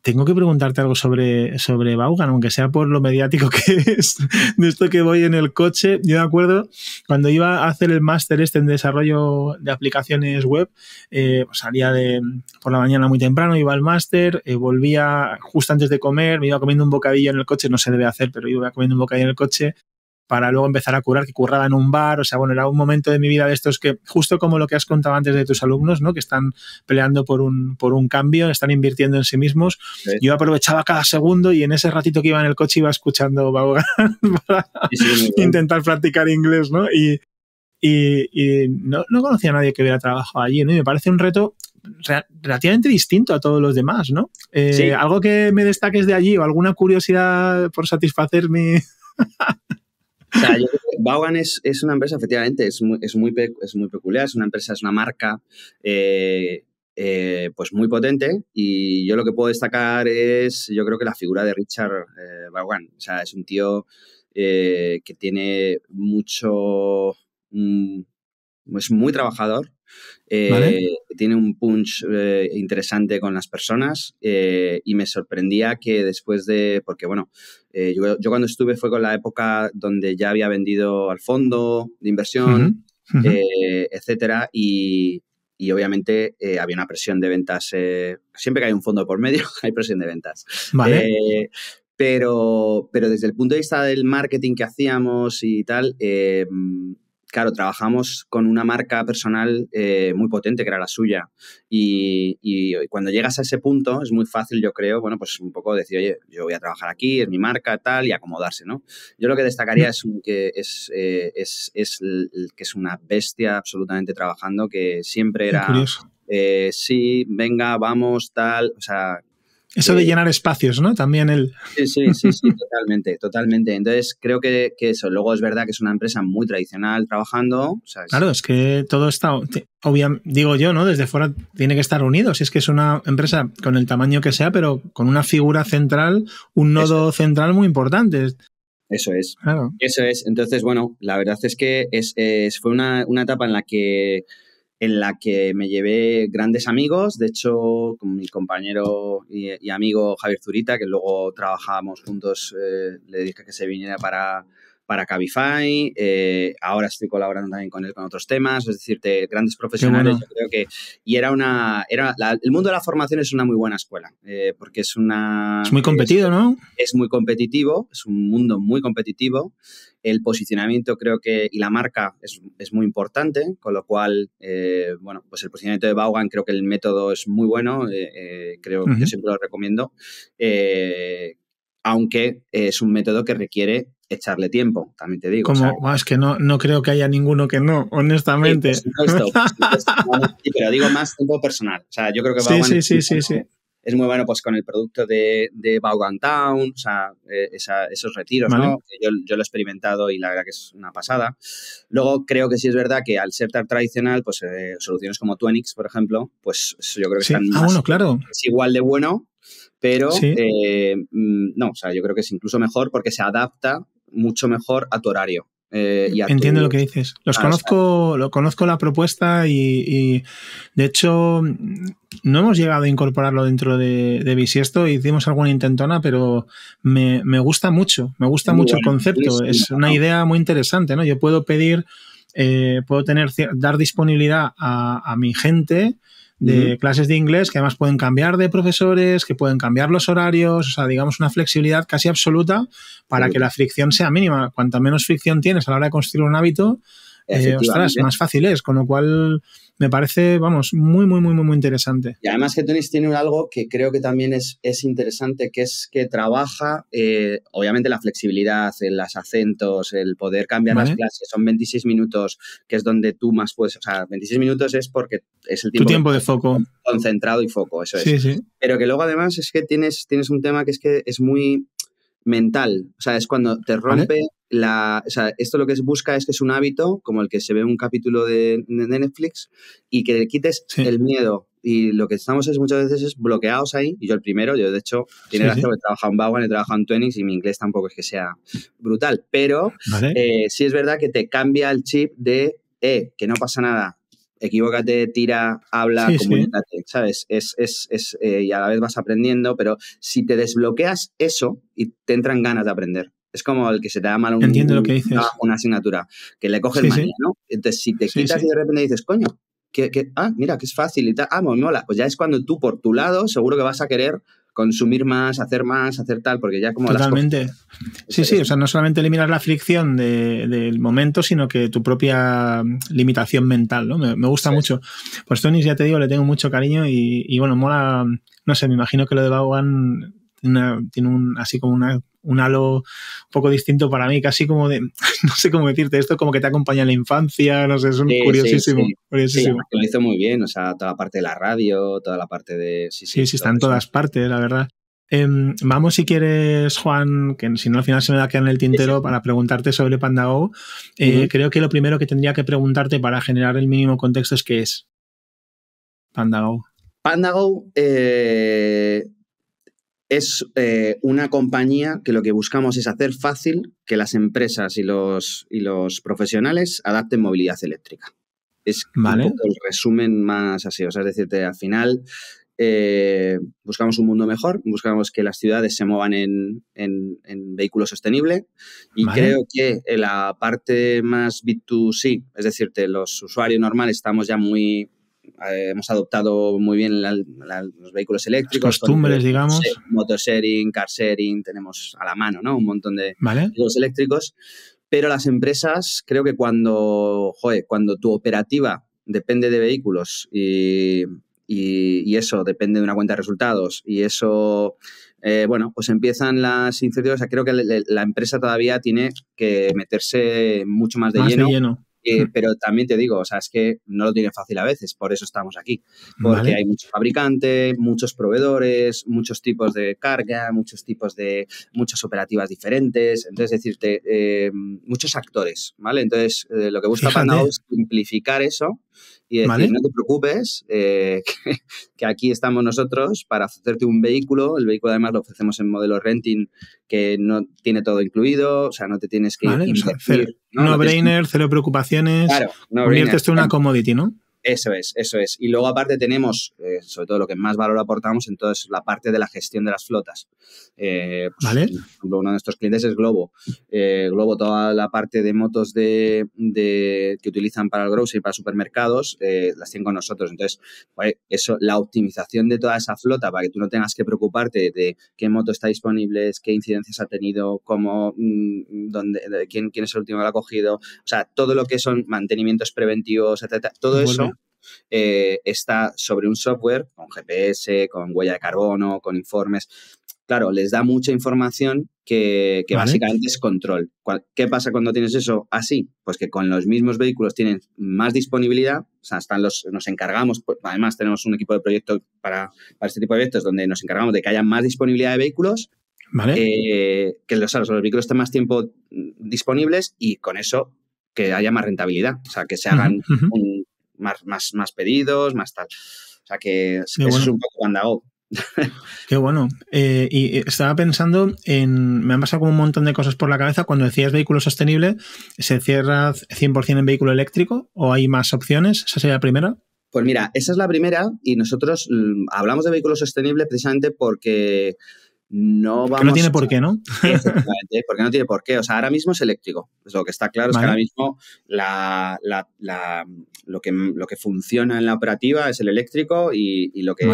tengo que preguntarte algo sobre, sobre Vaughan, aunque sea por lo mediático que es de esto que voy en el coche. Yo me acuerdo cuando iba a hacer el máster este en desarrollo de aplicaciones web, eh, pues salía de, por la mañana muy temprano, iba al máster, eh, volvía justo antes de comer, me iba comiendo un bocadillo en el coche, no se debe hacer, pero iba comiendo un bocadillo en el coche, para luego empezar a curar, que curraba en un bar, o sea, bueno, era un momento de mi vida de estos que, justo como lo que has contado antes de tus alumnos, ¿no? Que están peleando por un, por un cambio, están invirtiendo en sí mismos. Yo aprovechaba cada segundo y en ese ratito que iba en el coche iba escuchando para intentar practicar inglés, ¿no? Y, y, no, conocía a nadie que hubiera trabajado allí, Y me parece un reto relativamente distinto a todos los demás, ¿no? Eh, Algo que me destaques de allí o alguna curiosidad por satisfacer mi... O sea, yo Vaughan es, una empresa, efectivamente, es muy, es, muy, peculiar, es una empresa, es una marca eh, eh, pues muy potente y yo lo que puedo destacar es, yo creo que la figura de Richard eh, Vaughan, o sea, es un tío eh, que tiene mucho, mm, es muy trabajador, eh, tiene un punch eh, interesante con las personas eh, y me sorprendía que después de, porque bueno, yo, cuando estuve fue con la época donde ya había vendido al fondo de inversión, etcétera, y, obviamente había una presión de ventas. siempre que hay un fondo por medio, hay presión de ventas. Vale. pero, pero desde el punto de vista del marketing que hacíamos y tal, claro, trabajamos con una marca personal eh, muy potente, que era la suya. Y, cuando llegas a ese punto, es muy fácil, yo creo, bueno, pues un poco decir, oye, yo voy a trabajar aquí, es mi marca, tal, y acomodarse, ¿no? Yo lo que destacaría es que es, eh, que es una bestia absolutamente trabajando, que siempre era... Eh, sí, venga, vamos, tal, o sea, eso de eh, llenar espacios, ¿no? También el... Sí, sí, sí, totalmente, totalmente. Entonces, creo que, eso. Luego es verdad que es una empresa muy tradicional trabajando. Claro, es que todo está, digo yo, ¿no? Desde fuera tiene que estar unido. Si es que es una empresa con el tamaño que sea, pero con una figura central, un nodo central muy importante. Eso es. Claro. Eso es. Entonces, bueno, la verdad es que fue una, una etapa en la que en la que me llevé grandes amigos, de hecho, con mi compañero y, amigo Javier Zurita, que luego trabajábamos juntos, eh, le dije que se viniera para, para Cabify, eh, ahora estoy colaborando también con él con otros temas, es decir, de grandes profesionales, creo que, y era una, era el mundo de la formación es una muy buena escuela, eh, porque es una... Es muy competido, ¿no? Es muy competitivo, es un mundo muy competitivo, el posicionamiento creo que, y la marca es, muy importante, con lo cual, eh, bueno, pues el posicionamiento de Vaughan creo que el método es muy bueno, creo que yo siempre lo recomiendo, aunque es un método que requiere echarle tiempo, también te digo. Como, es que no, no creo que haya ninguno que no, honestamente. pero digo más poco personal. O sea, yo creo que sí, sí, sí. Es muy bueno pues con el producto de, de Town, o sea, eh, esos retiros, Yo, yo, lo he experimentado y la verdad que es una pasada. Luego creo que sí es verdad que al ser tan tradicional, pues eh, soluciones como Twenix, por ejemplo, pues yo creo que ah, claro. es igual de bueno, pero eh, mm, no, o sea, yo creo que es incluso mejor porque se adapta mucho mejor a tu horario. Eh, Entiendo lo que dices. Los ah, conozco, lo conozco la propuesta y, de hecho no hemos llegado a incorporarlo dentro de, de Bisiesto. Hicimos alguna intentona, pero me, gusta mucho, me gusta mucho el concepto. Es, una idea muy interesante, ¿no? Yo puedo pedir, eh, puedo tener dar disponibilidad a mi gente de clases de inglés que además pueden cambiar de profesores, que pueden cambiar los horarios, o sea, digamos una flexibilidad casi absoluta para que la fricción sea mínima. Cuanta menos fricción tienes a la hora de construir un hábito, eh, ostras, más fácil es, con lo cual me parece, vamos, muy, muy, muy, muy interesante. Y además que Tunis tiene un algo que creo que también es, interesante, que es que trabaja, eh, obviamente, la flexibilidad, los acentos, el poder cambiar las clases. Son 26 minutos, que es donde tú más puedes, o sea, 26 minutos es porque es el tiempo, tu tiempo de foco. Concentrado y foco, eso es. Pero que luego además es que tienes, tienes un tema que es que es muy mental, o sea, es cuando te rompe la, o sea, esto lo que busca es que es un hábito, como el que se ve en un capítulo de, Netflix, y que le quites el miedo. Y lo que estamos es muchas veces es bloqueados ahí, y yo el primero, yo de hecho, tiene sí, he trabajado en Bowen, he trabajado en Twenix y mi inglés tampoco es que sea brutal, pero eh, sí es verdad que te cambia el chip de, eh, que no pasa nada, equivócate, tira, habla, comunícate, ¿sabes? Es, es, es eh, y a la vez vas aprendiendo, pero si te desbloqueas eso y te entran ganas de aprender. Es como el que se te da mal un, Entiendo lo que dices. Una, asignatura, que le coge el manía, ¿no? Entonces, si te quitas y de repente dices, coño, que, ah, mira, que es fácil y tal, ah, mola, pues ya es cuando tú por tu lado seguro que vas a querer consumir más, hacer más, hacer tal, porque ya como... Totalmente. sí, sí, o sea, no solamente eliminar la fricción del momento, sino que tu propia limitación mental, ¿no? Me, gusta mucho. Pues Tony, ya te digo, le tengo mucho cariño y, bueno, mola, no sé, me imagino que lo de Vaughan tiene un, así como una, un halo un poco distinto para mí, casi como de, no sé cómo decirte, esto como que te acompaña en la infancia, no sé, es un curiosísimo. Sí, curiosísimo. lo hizo muy bien, o sea, toda la parte de la radio, toda la parte de... Sí, sí, están está en todas partes, la verdad. Em, vamos, si quieres, Juan, que si no al final se me da que en el tintero para preguntarte sobre PandaGo. Eh, creo que lo primero que tendría que preguntarte para generar el mínimo contexto es qué es PandaGo. PandaGo eh, es eh, una compañía que lo que buscamos es hacer fácil que las empresas y los, y los profesionales adapten movilidad eléctrica. Es el resumen más así. O sea, es decirte, al final eh, buscamos un mundo mejor, buscamos que las ciudades se muevan en, en, vehículo sostenible y creo que la parte más B2C, es decirte los usuarios normales estamos ya muy eh, hemos adoptado muy bien los vehículos eléctricos. Costumbres, digamos. Motor sharing, car sharing, tenemos a la mano, ¿no? Un montón de vehículos eléctricos. Pero las empresas, creo que cuando, joder, cuando tu operativa depende de vehículos y, eso depende de una cuenta de resultados y eso, eh, bueno, pues empiezan las incertidumbres. creo que la empresa todavía tiene que meterse mucho más de, más lleno, de lleno, eh, pero también te digo, o sea, es que no lo tiene fácil a veces, por eso estamos aquí. Porque hay muchos fabricantes, muchos proveedores, muchos tipos de carga, muchos tipos de, muchas operativas diferentes. Entonces, decirte, eh, muchos actores, ¿vale? Entonces, eh, lo que busca PandaO es simplificar eso y decir, no te preocupes, eh, que, aquí estamos nosotros para hacerte un vehículo. El vehículo además lo ofrecemos en modelo renting que no tiene todo incluido, o sea, no te tienes que invertir. no, brainer, cero preocupaciones. Claro, no una commodity, ¿no? Eso es, eso es. Y luego aparte tenemos, eh, sobre todo lo que más valor aportamos, entonces la parte de la gestión de las flotas. Eh, pues, ¿Vale? Uno de nuestros clientes es Globo. Eh, Globo, toda la parte de motos de, que utilizan para el grocery, para supermercados, eh, las tienen con nosotros. Entonces, pues, eso, la optimización de toda esa flota para que tú no tengas que preocuparte de qué moto está disponible, qué incidencias ha tenido, cómo, mm, dónde, quién, quién es el último que la ha cogido. O sea, todo lo que son mantenimientos preventivos, etcétera, todo eso eh, está sobre un software con GPS, con huella de carbono, con informes. Claro, les da mucha información que, que básicamente es control. ¿Qué pasa cuando tienes eso así? Pues que con los mismos vehículos tienen más disponibilidad, o sea, están los, nos encargamos, pues, además tenemos un equipo de proyecto para, para este tipo de proyectos donde nos encargamos de que haya más disponibilidad de vehículos, Vale. Eh, que los, los, vehículos estén más tiempo disponibles y con eso que haya más rentabilidad, o sea, que se hagan un, más, más, más pedidos, más tal. O sea que es un poco andado Qué bueno. Eh, y eh, estaba pensando en. Me han pasado como un montón de cosas por la cabeza. Cuando decías vehículo sostenible, ¿se cierra 100% en vehículo eléctrico o hay más opciones? ¿Esa sería la primera? Pues mira, esa es la primera y nosotros mm, hablamos de vehículo sostenible precisamente porque no vamos. Que no tiene por qué, ¿no? porque no tiene por qué. O sea, ahora mismo es eléctrico. Pues lo que está claro es que ahora mismo la, la, lo, que, lo que funciona en la operativa es el eléctrico y, lo que.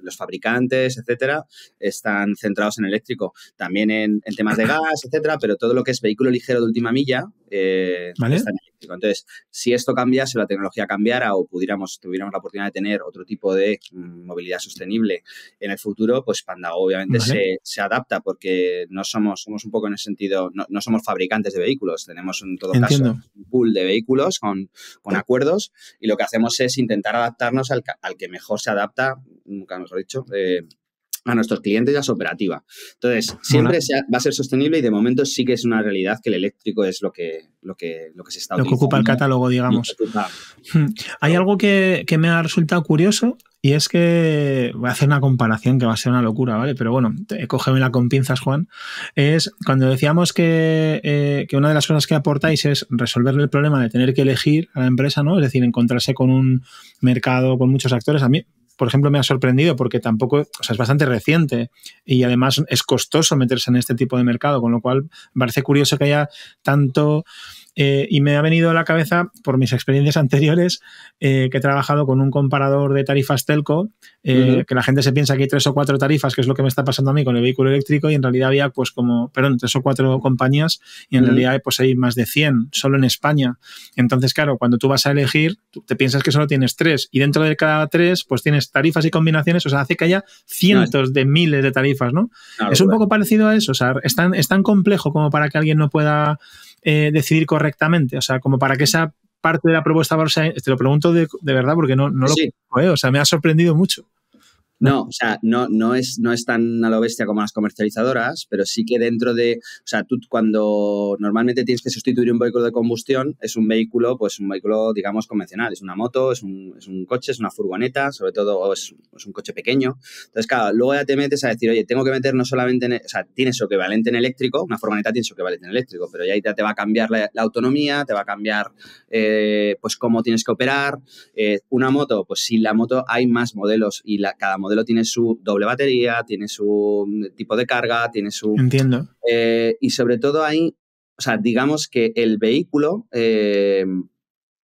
Los fabricantes, etcétera, están centrados en eléctrico. También en, en temas de gas, etcétera, pero todo lo que es vehículo ligero de última milla, eh, Entonces, si esto cambiase, la tecnología cambiara o pudiéramos, tuviéramos la oportunidad de tener otro tipo de mm, movilidad sostenible en el futuro, pues Panda obviamente se, adapta porque no somos, somos un poco en el sentido, no, somos fabricantes de vehículos, tenemos en todo caso un pool de vehículos con, con acuerdos y lo que hacemos es intentar adaptarnos al, al que mejor se adapta, nunca mejor dicho, eh, a nuestros clientes y a su operativa. Entonces, siempre va a ser sostenible y de momento sí que es una realidad que el eléctrico es lo que, lo que, lo que se está Lo que ocupa el catálogo, digamos. Hmm. Hay algo que, me ha resultado curioso y es que voy a hacer una comparación que va a ser una locura, ¿vale? Pero bueno, la con pinzas, Juan. Es cuando decíamos que, eh, que, una de las cosas que aportáis es resolver el problema de tener que elegir a la empresa, ¿no? Es decir, encontrarse con un mercado, con muchos actores. A mí por ejemplo, me ha sorprendido porque tampoco, o sea, es bastante reciente y además es costoso meterse en este tipo de mercado, con lo cual parece curioso que haya tanto eh, y me ha venido a la cabeza, por mis experiencias anteriores, eh, que he trabajado con un comparador de tarifas telco, eh, que la gente se piensa que hay tres o cuatro tarifas, que es lo que me está pasando a mí con el vehículo eléctrico, y en realidad había, pues, como, perdón, tres o cuatro compañías, y en realidad, pues, hay más de 100 solo en España. Entonces, claro, cuando tú vas a elegir, te piensas que solo tienes tres, y dentro de cada tres, pues, tienes tarifas y combinaciones, o sea, hace que haya cientos de miles de tarifas, ¿no? es un poco parecido a eso, o sea, es tan, es tan complejo como para que alguien no pueda eh, decidir correctamente? O sea, como para que esa parte de la propuesta, te lo pregunto de, verdad porque no, no lo... ¿eh? o sea, me ha sorprendido mucho. No, o sea, no, no, es, no es tan a lo bestia como las comercializadoras, pero sí que dentro de, o sea, tú cuando normalmente tienes que sustituir un vehículo de combustión, es un vehículo, pues un vehículo, digamos, convencional, es una moto, es un, es un coche, es una furgoneta, sobre todo, o es, es, un coche pequeño. Entonces, claro, luego ya te metes a decir, oye, tengo que meter no solamente, en, e-", o sea, tienes su equivalente en eléctrico, una furgoneta tiene que equivalente en eléctrico, pero ya ahí te va a cambiar la, autonomía, te va a cambiar, eh, pues, cómo tienes que operar. Eh, una moto, pues si la moto hay más modelos y la, cada modelo modelo tiene su doble batería, tiene su mm, tipo de carga, tiene su... Entiendo. Eh, y sobre todo ahí, o sea, digamos que el vehículo eh,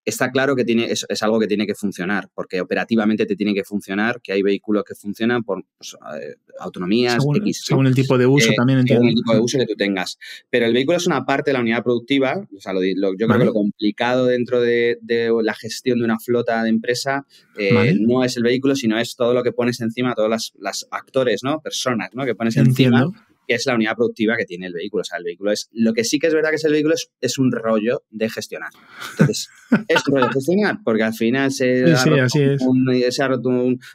está claro que tiene, es, es, algo que tiene que funcionar, porque operativamente te tiene que funcionar, que hay vehículos que funcionan por pues, eh, autonomías, según, según el tipo de uso eh, también. Entiendo. el tipo de uso que tú tengas. Pero el vehículo es una parte de la unidad productiva, o sea, lo, yo creo que lo complicado dentro de, la gestión de una flota de empresa eh, no es el vehículo, sino es todo lo que pones encima, todos los las actores, ¿no? Personas, Que pones encima que es la unidad productiva que tiene el vehículo. O sea, el vehículo es. Lo que sí que es verdad que es el vehículo es, es un rollo de gestionar. Entonces, es un rollo de gestionar, porque al final se, ha, roto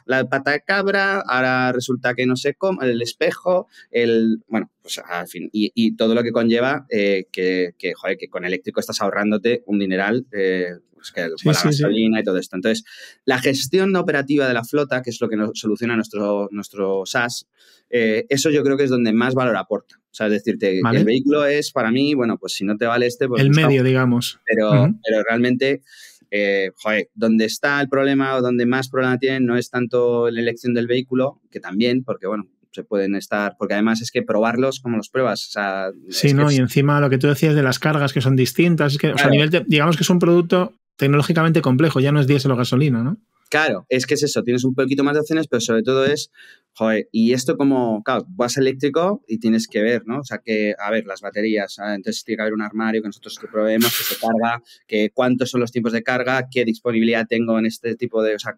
la pata de cabra, ahora resulta que no sé cómo, el espejo, el. Bueno, pues al fin. Y, todo lo que conlleva eh, que, que, con eléctrico estás ahorrándote un dineral. Eh, pues que gasolina y todo esto. Entonces, la gestión operativa de la flota, que es lo que nos soluciona nuestro, nuestro SaaS, eh, eso yo creo que es donde más valor aporta. O sea, es decirte, el vehículo es para mí, bueno, pues si no te vale este, pues... El medio, digamos. Pero, pero realmente... Eh, joder, donde está el problema o donde más problema tienen no es tanto la elección del vehículo, que también, porque bueno, se pueden estar, porque además es que probarlos como los pruebas. O sí, ¿no? Y encima lo que tú decías de las cargas que son distintas, es que o sea, a nivel digamos que es un producto tecnológicamente complejo, ya no es diésel o gasolina, ¿no? Claro, es que es eso, tienes un poquito más de opciones, pero sobre todo es, joder, y esto como, claro, vas eléctrico y tienes que ver, ¿no? O sea, que, a ver, las baterías, ah, entonces tiene que haber un armario que nosotros te probemos, que se carga, que cuántos son los tiempos de carga, qué disponibilidad tengo en este tipo de, o sea,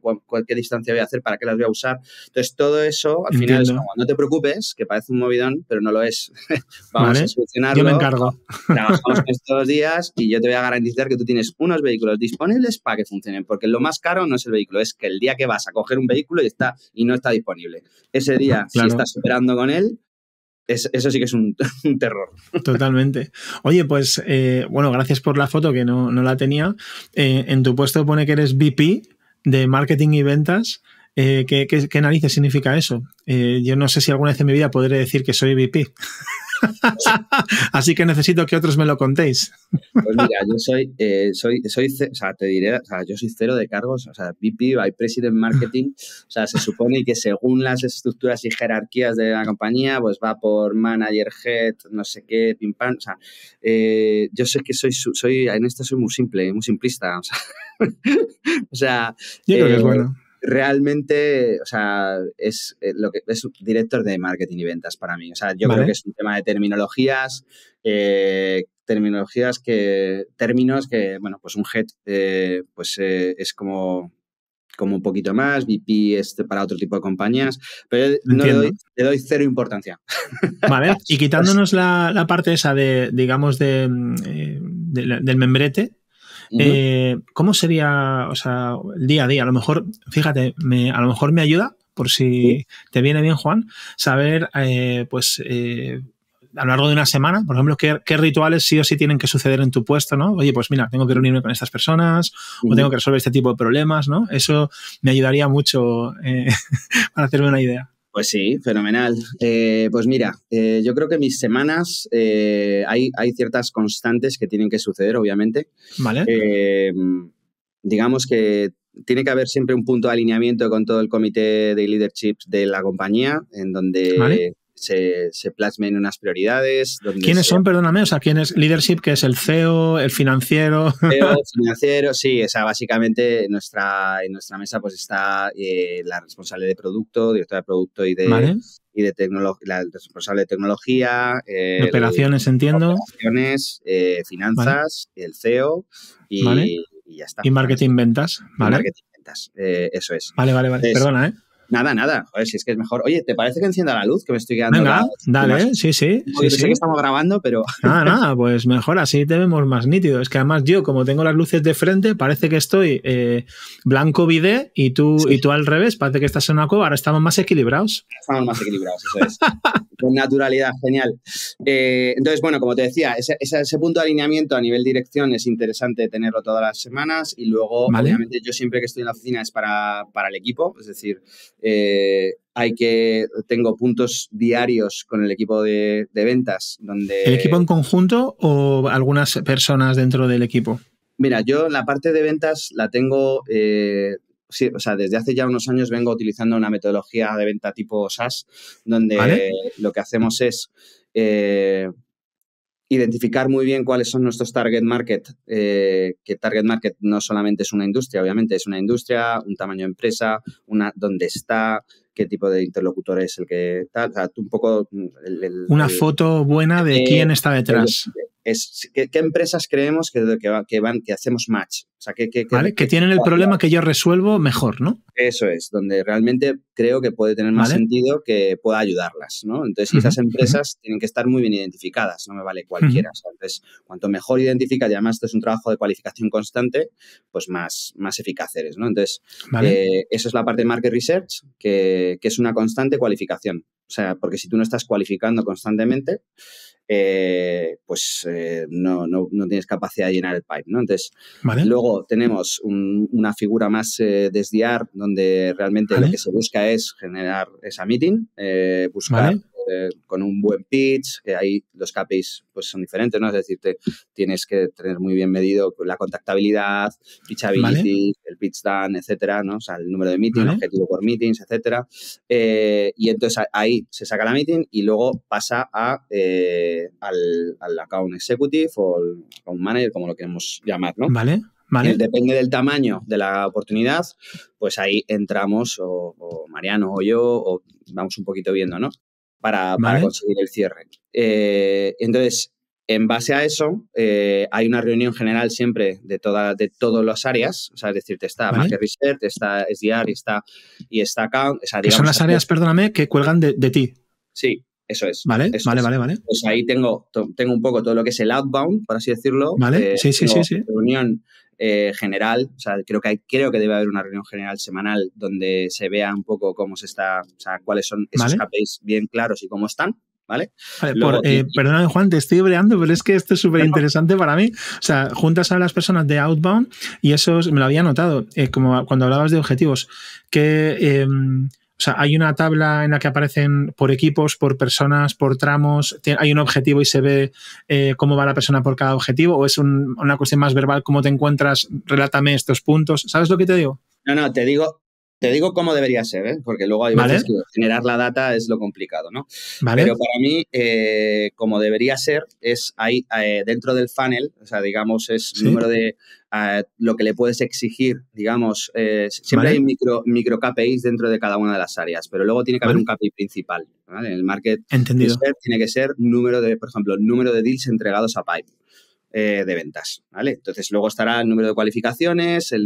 qué distancia voy a hacer, para qué las voy a usar. Entonces, todo eso, al final, es como, no te preocupes, que parece un movidón, pero no lo es. Vamos a solucionarlo. Yo me encargo. Trabajamos estos días y yo te voy a garantizar que tú tienes unos vehículos disponibles para que funcionen, porque lo más caro no es el vehículo, es que el día que vas a coger un vehículo y, está, y no está disponible. Ese día, si estás operando con él, eso sí que es un, terror. Totalmente. Oye, pues eh, bueno, gracias por la foto que no, no la tenía. Eh, en tu puesto pone que eres VP de marketing y ventas. Eh, ¿qué, qué, qué, narices significa eso? yo no sé si alguna vez en mi vida podré decir que soy VP. Así que necesito que otros me lo contéis. pues mira, yo soy, eh, soy, soy, o sea, te diré, yo soy cero de cargos, o sea, VP, Vice President Marketing, o sea, se supone que según las estructuras y jerarquías de la compañía, pues va por manager, head, no sé qué, pim pam, o sea, eh, yo sé que soy, soy, en esto soy muy simple, muy simplista, o sea, yo creo que es eh, bueno realmente, o sea, es eh, lo que es director de marketing y ventas para mí. O sea, yo creo que es un tema de terminologías, eh, terminologías que, términos que, bueno, pues un head, eh, pues es como como un poquito más, VP es para otro tipo de compañías, pero le, doy, cero importancia. Vale, y quitándonos la, parte esa de, digamos, de, mm, del membrete, eh, ¿Cómo sería, o sea, el día a día? A lo mejor, fíjate, me, a lo mejor me ayuda, por si te viene bien, Juan, saber, eh, pues, eh, a lo largo de una semana, por ejemplo, ¿qué, rituales sí o sí tienen que suceder en tu puesto, ¿no? Oye, pues mira, tengo que reunirme con estas personas o tengo que resolver este tipo de problemas, ¿no? Eso me ayudaría mucho eh, para hacerme una idea. Pues sí, fenomenal. Eh, pues mira, eh, yo creo que mis semanas eh, hay, hay, ciertas constantes que tienen que suceder, obviamente. Vale. digamos que tiene que haber siempre un punto de alineamiento con todo el comité de leadership de la compañía, en donde se, se en unas prioridades. ¿Quiénes son, perdóname? O sea, ¿quién es leadership? que es el CEO, el financiero? CEO, financiero, sí. O sea, básicamente en nuestra, nuestra mesa pues está eh, la responsable de producto, directora de producto y de, y de la responsable de tecnología. Eh, operaciones, entiendo. Operaciones, eh, finanzas, el CEO y, ya está. Y marketing ventas, marketing ventas, eso es. Vale, vale, vale. Perdona, ¿eh? Nada, nada. Joder, si es que es mejor. Oye, ¿te parece que encienda la luz? Que me estoy quedando. Venga, dale, pues, sí, sí. Pues, sí, Sé que estamos grabando, pero. Nada, nada, pues mejor así te vemos más nítido. Es que además yo, como tengo las luces de frente, parece que estoy eh, blanco vide y tú, y tú al revés. Parece que estás en una cueva. Ahora estamos más equilibrados. Estamos más equilibrados, eso es. Con naturalidad, genial. Eh, entonces, bueno, como te decía, ese, ese, punto de alineamiento a nivel dirección es interesante tenerlo todas las semanas y luego, obviamente, yo siempre que estoy en la oficina es para, para el equipo, es decir, eh, hay que tengo puntos diarios con el equipo de, ventas donde el equipo en conjunto o algunas personas dentro del equipo mira yo la parte de ventas la tengo eh, o sea desde hace ya unos años vengo utilizando una metodología de venta tipo SaaS donde lo que hacemos es eh, identificar muy bien cuáles son nuestros target market, eh, que target market no solamente es una industria, obviamente es una industria, un tamaño de empresa, una dónde está, qué tipo de interlocutor es el que tal, un poco mm, una foto buena de eh, quién está detrás es qué, empresas creemos que, que, van, que, hacemos match. O sea, que, que tienen el problema que yo resuelvo mejor, ¿no? Eso es, donde realmente creo que puede tener más sentido que pueda ayudarlas, ¿no? Entonces, esas empresas tienen que estar muy bien identificadas, no me vale cualquiera. entonces, cuanto mejor identificas, y además esto es un trabajo de cualificación constante, pues más, más eficaz eres, ¿no? Entonces, eh, eso es la parte de market research, que, que es una constante cualificación. O sea, porque si tú no estás cualificando constantemente, eh, pues eh, no, no, tienes capacidad de llenar el pipe. ¿no? Entonces, luego tenemos una figura más eh, desdiar donde realmente lo que se busca es generar esa meeting, buscar con un buen pitch, que ahí los KPIs pues, son diferentes, ¿no? Es decir, tienes que tener muy bien medido la contactabilidad, pitchability, el pitch done, etcétera, ¿no? O sea, el número de meetings, el objetivo por meetings, etcétera. y entonces ahí se saca la meeting y luego pasa a al, al, account executive o al account manager, como lo queremos llamar, ¿no? Vale. Vale. Eh, depende del tamaño de la oportunidad, pues ahí entramos, o, Mariano o yo, o vamos un poquito viendo, ¿no? Para, conseguir el cierre. Eh, entonces, en base a eso, eh, hay una reunión general siempre de, todas, de todas las áreas, o sea, es decir, está Market Research, está SDR y está, y está Account. O son las áreas, perdóname, que cuelgan de, de ti. Sí, eso es. Vale, vale, vale, Pues ahí tengo, tengo un poco todo lo que es el outbound, por así decirlo. Vale, eh, sí, sí, sí, sí, Reunión eh, general, o sea, creo que, creo que debe haber una reunión general semanal donde se vea un poco cómo se está, o sea, cuáles son esos bien claros y cómo están. ¿Vale? vale eh, Juan, te estoy breando, pero es que esto es súper interesante para mí. O sea, juntas a las personas de Outbound y eso me lo había notado, como cuando hablabas de objetivos, que em, o sea, hay una tabla en la que aparecen por equipos, por personas, por tramos, hay un objetivo y se ve eh, cómo va la persona por cada objetivo, o es una cuestión más verbal, cómo te encuentras, relátame estos puntos. ¿Sabes lo que te digo? No, no, te digo, te digo cómo debería ser, ¿eh? porque luego hay veces que generar la data es lo complicado, ¿no? Pero para mí, eh, como debería ser, es ahí eh, dentro del funnel, o sea, digamos, es número de ah, lo que le puedes exigir, digamos, eh, siempre hay micro, micro KPIs dentro de cada una de las áreas, pero luego tiene que haber un KPI principal, en El market tiene que ser número de, por ejemplo, número de deals entregados a Pipe, eh, de ventas, ¿vale? Entonces, luego estará el número de cualificaciones, el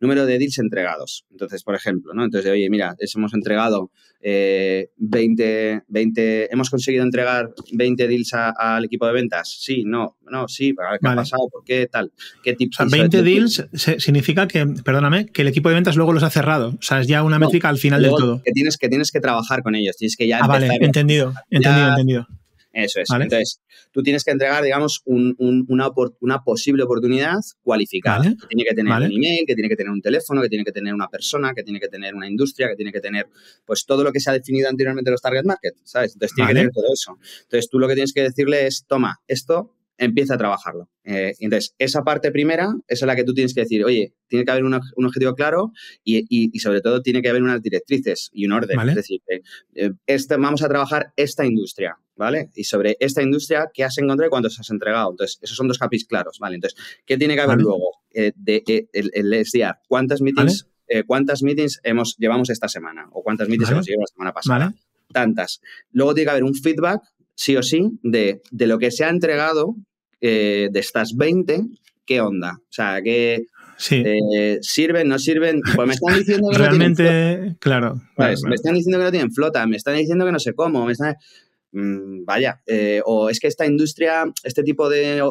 número de deals entregados. Entonces, por ejemplo, ¿no? Entonces, oye, mira, hemos entregado eh, 20, 20, hemos conseguido entregar 20 deals al equipo de ventas. Sí, no, no, sí, ¿qué ha pasado? ¿Por qué tal? ¿Qué tips? 20 este deals significa que, perdóname, que el equipo de ventas luego los ha cerrado. O sea, es ya una métrica al final del todo. Que tienes, que tienes que trabajar con ellos, tienes que ya... Ah, vale, entendido, entendido, entendido eso es. Entonces, tú tienes que entregar, digamos, una, una, posible oportunidad cualificada. Que tiene que tener un email, que tiene que tener un teléfono, que tiene que tener una persona, que tiene que tener una industria, que tiene que tener, pues, todo lo que se ha definido anteriormente los target market, ¿sabes? Entonces, tiene que tener todo eso. Entonces, tú lo que tienes que decirle es, toma, esto empieza a trabajarlo. Eh, entonces, esa parte primera es la que tú tienes que decir, oye, tiene que haber un, objetivo claro y, sobre todo tiene que haber unas directrices y un orden. Es decir, eh, eh, vamos a trabajar esta industria, ¿vale? Y sobre esta industria, ¿qué has encontrado y se has entregado? Entonces, esos son dos capis claros, ¿vale? Entonces, ¿qué tiene que haber luego de, el, ¿Cuántas meetings, ¿cuántas meetings hemos, llevamos esta semana? ¿O cuántas meetings hemos llevado la semana pasada? tantas. Luego tiene que haber un feedback sí o sí, de, lo que se ha entregado, eh, de estas 20, ¿qué onda? O sea, que eh, ¿Sirven, no sirven? Pues me están diciendo que Realmente, no tienen flota. Pues, claro, Me están diciendo que no tienen flota, me están diciendo que no sé cómo, me están... Mm, vaya, eh, o es que esta industria, este tipo de,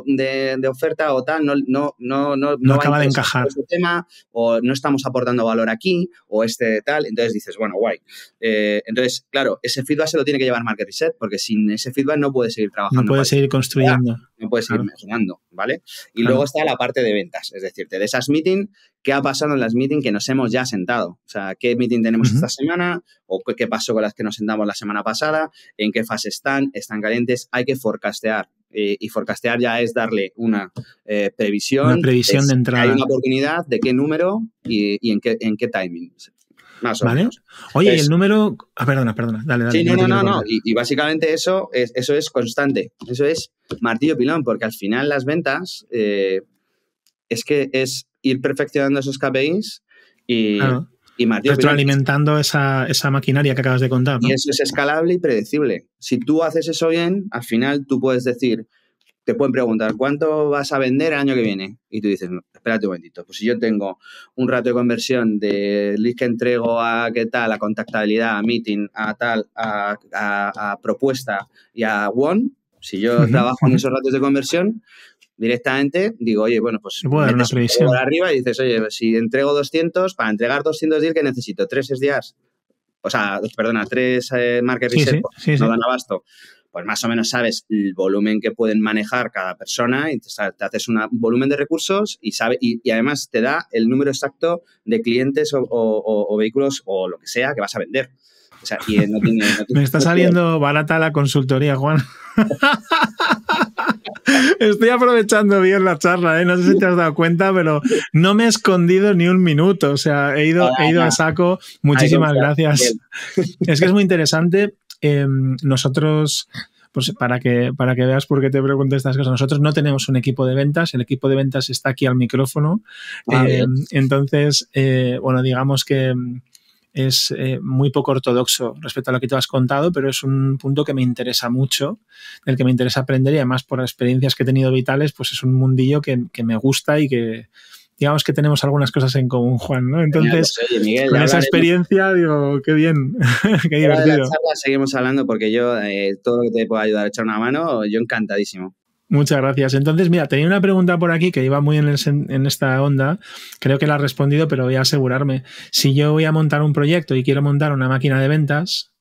oferta o tal, no, no, no, no, no acaba de encajar. tema, o no estamos aportando valor aquí, o este tal, entonces dices, bueno, guay. Eh, entonces, claro, ese feedback se lo tiene que llevar Market Reset, porque sin ese feedback no puedes seguir trabajando. No puedes seguir construyendo. no puedes seguir mejorando, ¿vale? Y luego está la parte de ventas, es decir, te de esas meetings qué ha pasado en las meetings que nos hemos ya sentado. O sea, qué meeting tenemos esta semana o qué, pasó con las que nos sentamos la semana pasada, en qué fase están, están calientes. Hay que forecastear. Eh, y forecastear ya es darle una eh, previsión. Una previsión de entrada. Hay una oportunidad de qué número y, en, qué, en qué timing. Más o ¿Vale? Oye, el número. Ah, perdona, perdona. Dale, dale. Sí, no, no, no. no. Y, básicamente eso es, eso es constante. Eso es martillo pilón, porque al final las ventas eh, es que es ir perfeccionando esos KPIs y, Retroalimentando esa, esa, maquinaria que acabas de contar. Y eso es escalable y predecible. Si tú haces eso bien, al final tú puedes decir, te pueden preguntar, ¿cuánto vas a vender el año que viene? Y tú dices, espérate un momentito, pues si yo tengo un rato de conversión de list que entrego a qué tal, a contactabilidad, a meeting, a tal, a, propuesta y a one, si yo trabajo en esos ratos de conversión, directamente digo, oye, bueno, pues arriba y dices, oye, si entrego 200, para entregar 210 que necesito tres días o sea, perdona, tres eh, market pues, no dan abasto. Pues más o menos sabes el volumen que pueden manejar cada persona y te, haces un volumen de recursos y, sabe, y, además te da el número exacto de clientes o, vehículos o lo que sea que vas a vender. O sea, y Me está saliendo barata la consultoría, Juan. Estoy aprovechando bien la charla, ¿eh? no sé si te has dado cuenta, pero no me he escondido ni un minuto, o sea, he ido, ido a saco. Muchísimas gracias. Es que es muy interesante. Em, nosotros, pues para que, para que veas por qué te pregunto estas cosas, nosotros no tenemos un equipo de ventas, el equipo de ventas está aquí al micrófono. Em, entonces, eh, bueno, digamos que em, es eh, muy poco ortodoxo respecto a lo que tú has contado, pero es un punto que me interesa mucho, del que me interesa aprender y además por experiencias que he tenido vitales, pues es un mundillo que, me gusta y que digamos que tenemos algunas cosas en común, Juan, ¿no? Entonces, con esa experiencia, digo, qué bien, qué divertido. seguimos hablando porque yo, eh, todo lo que te pueda ayudar a echar una mano, yo encantadísimo. Muchas gracias. Entonces, mira, tenía una pregunta por aquí que iba muy en, esta onda. Creo que la has respondido, pero voy a asegurarme. Si yo voy a montar un proyecto y quiero montar una máquina de ventas,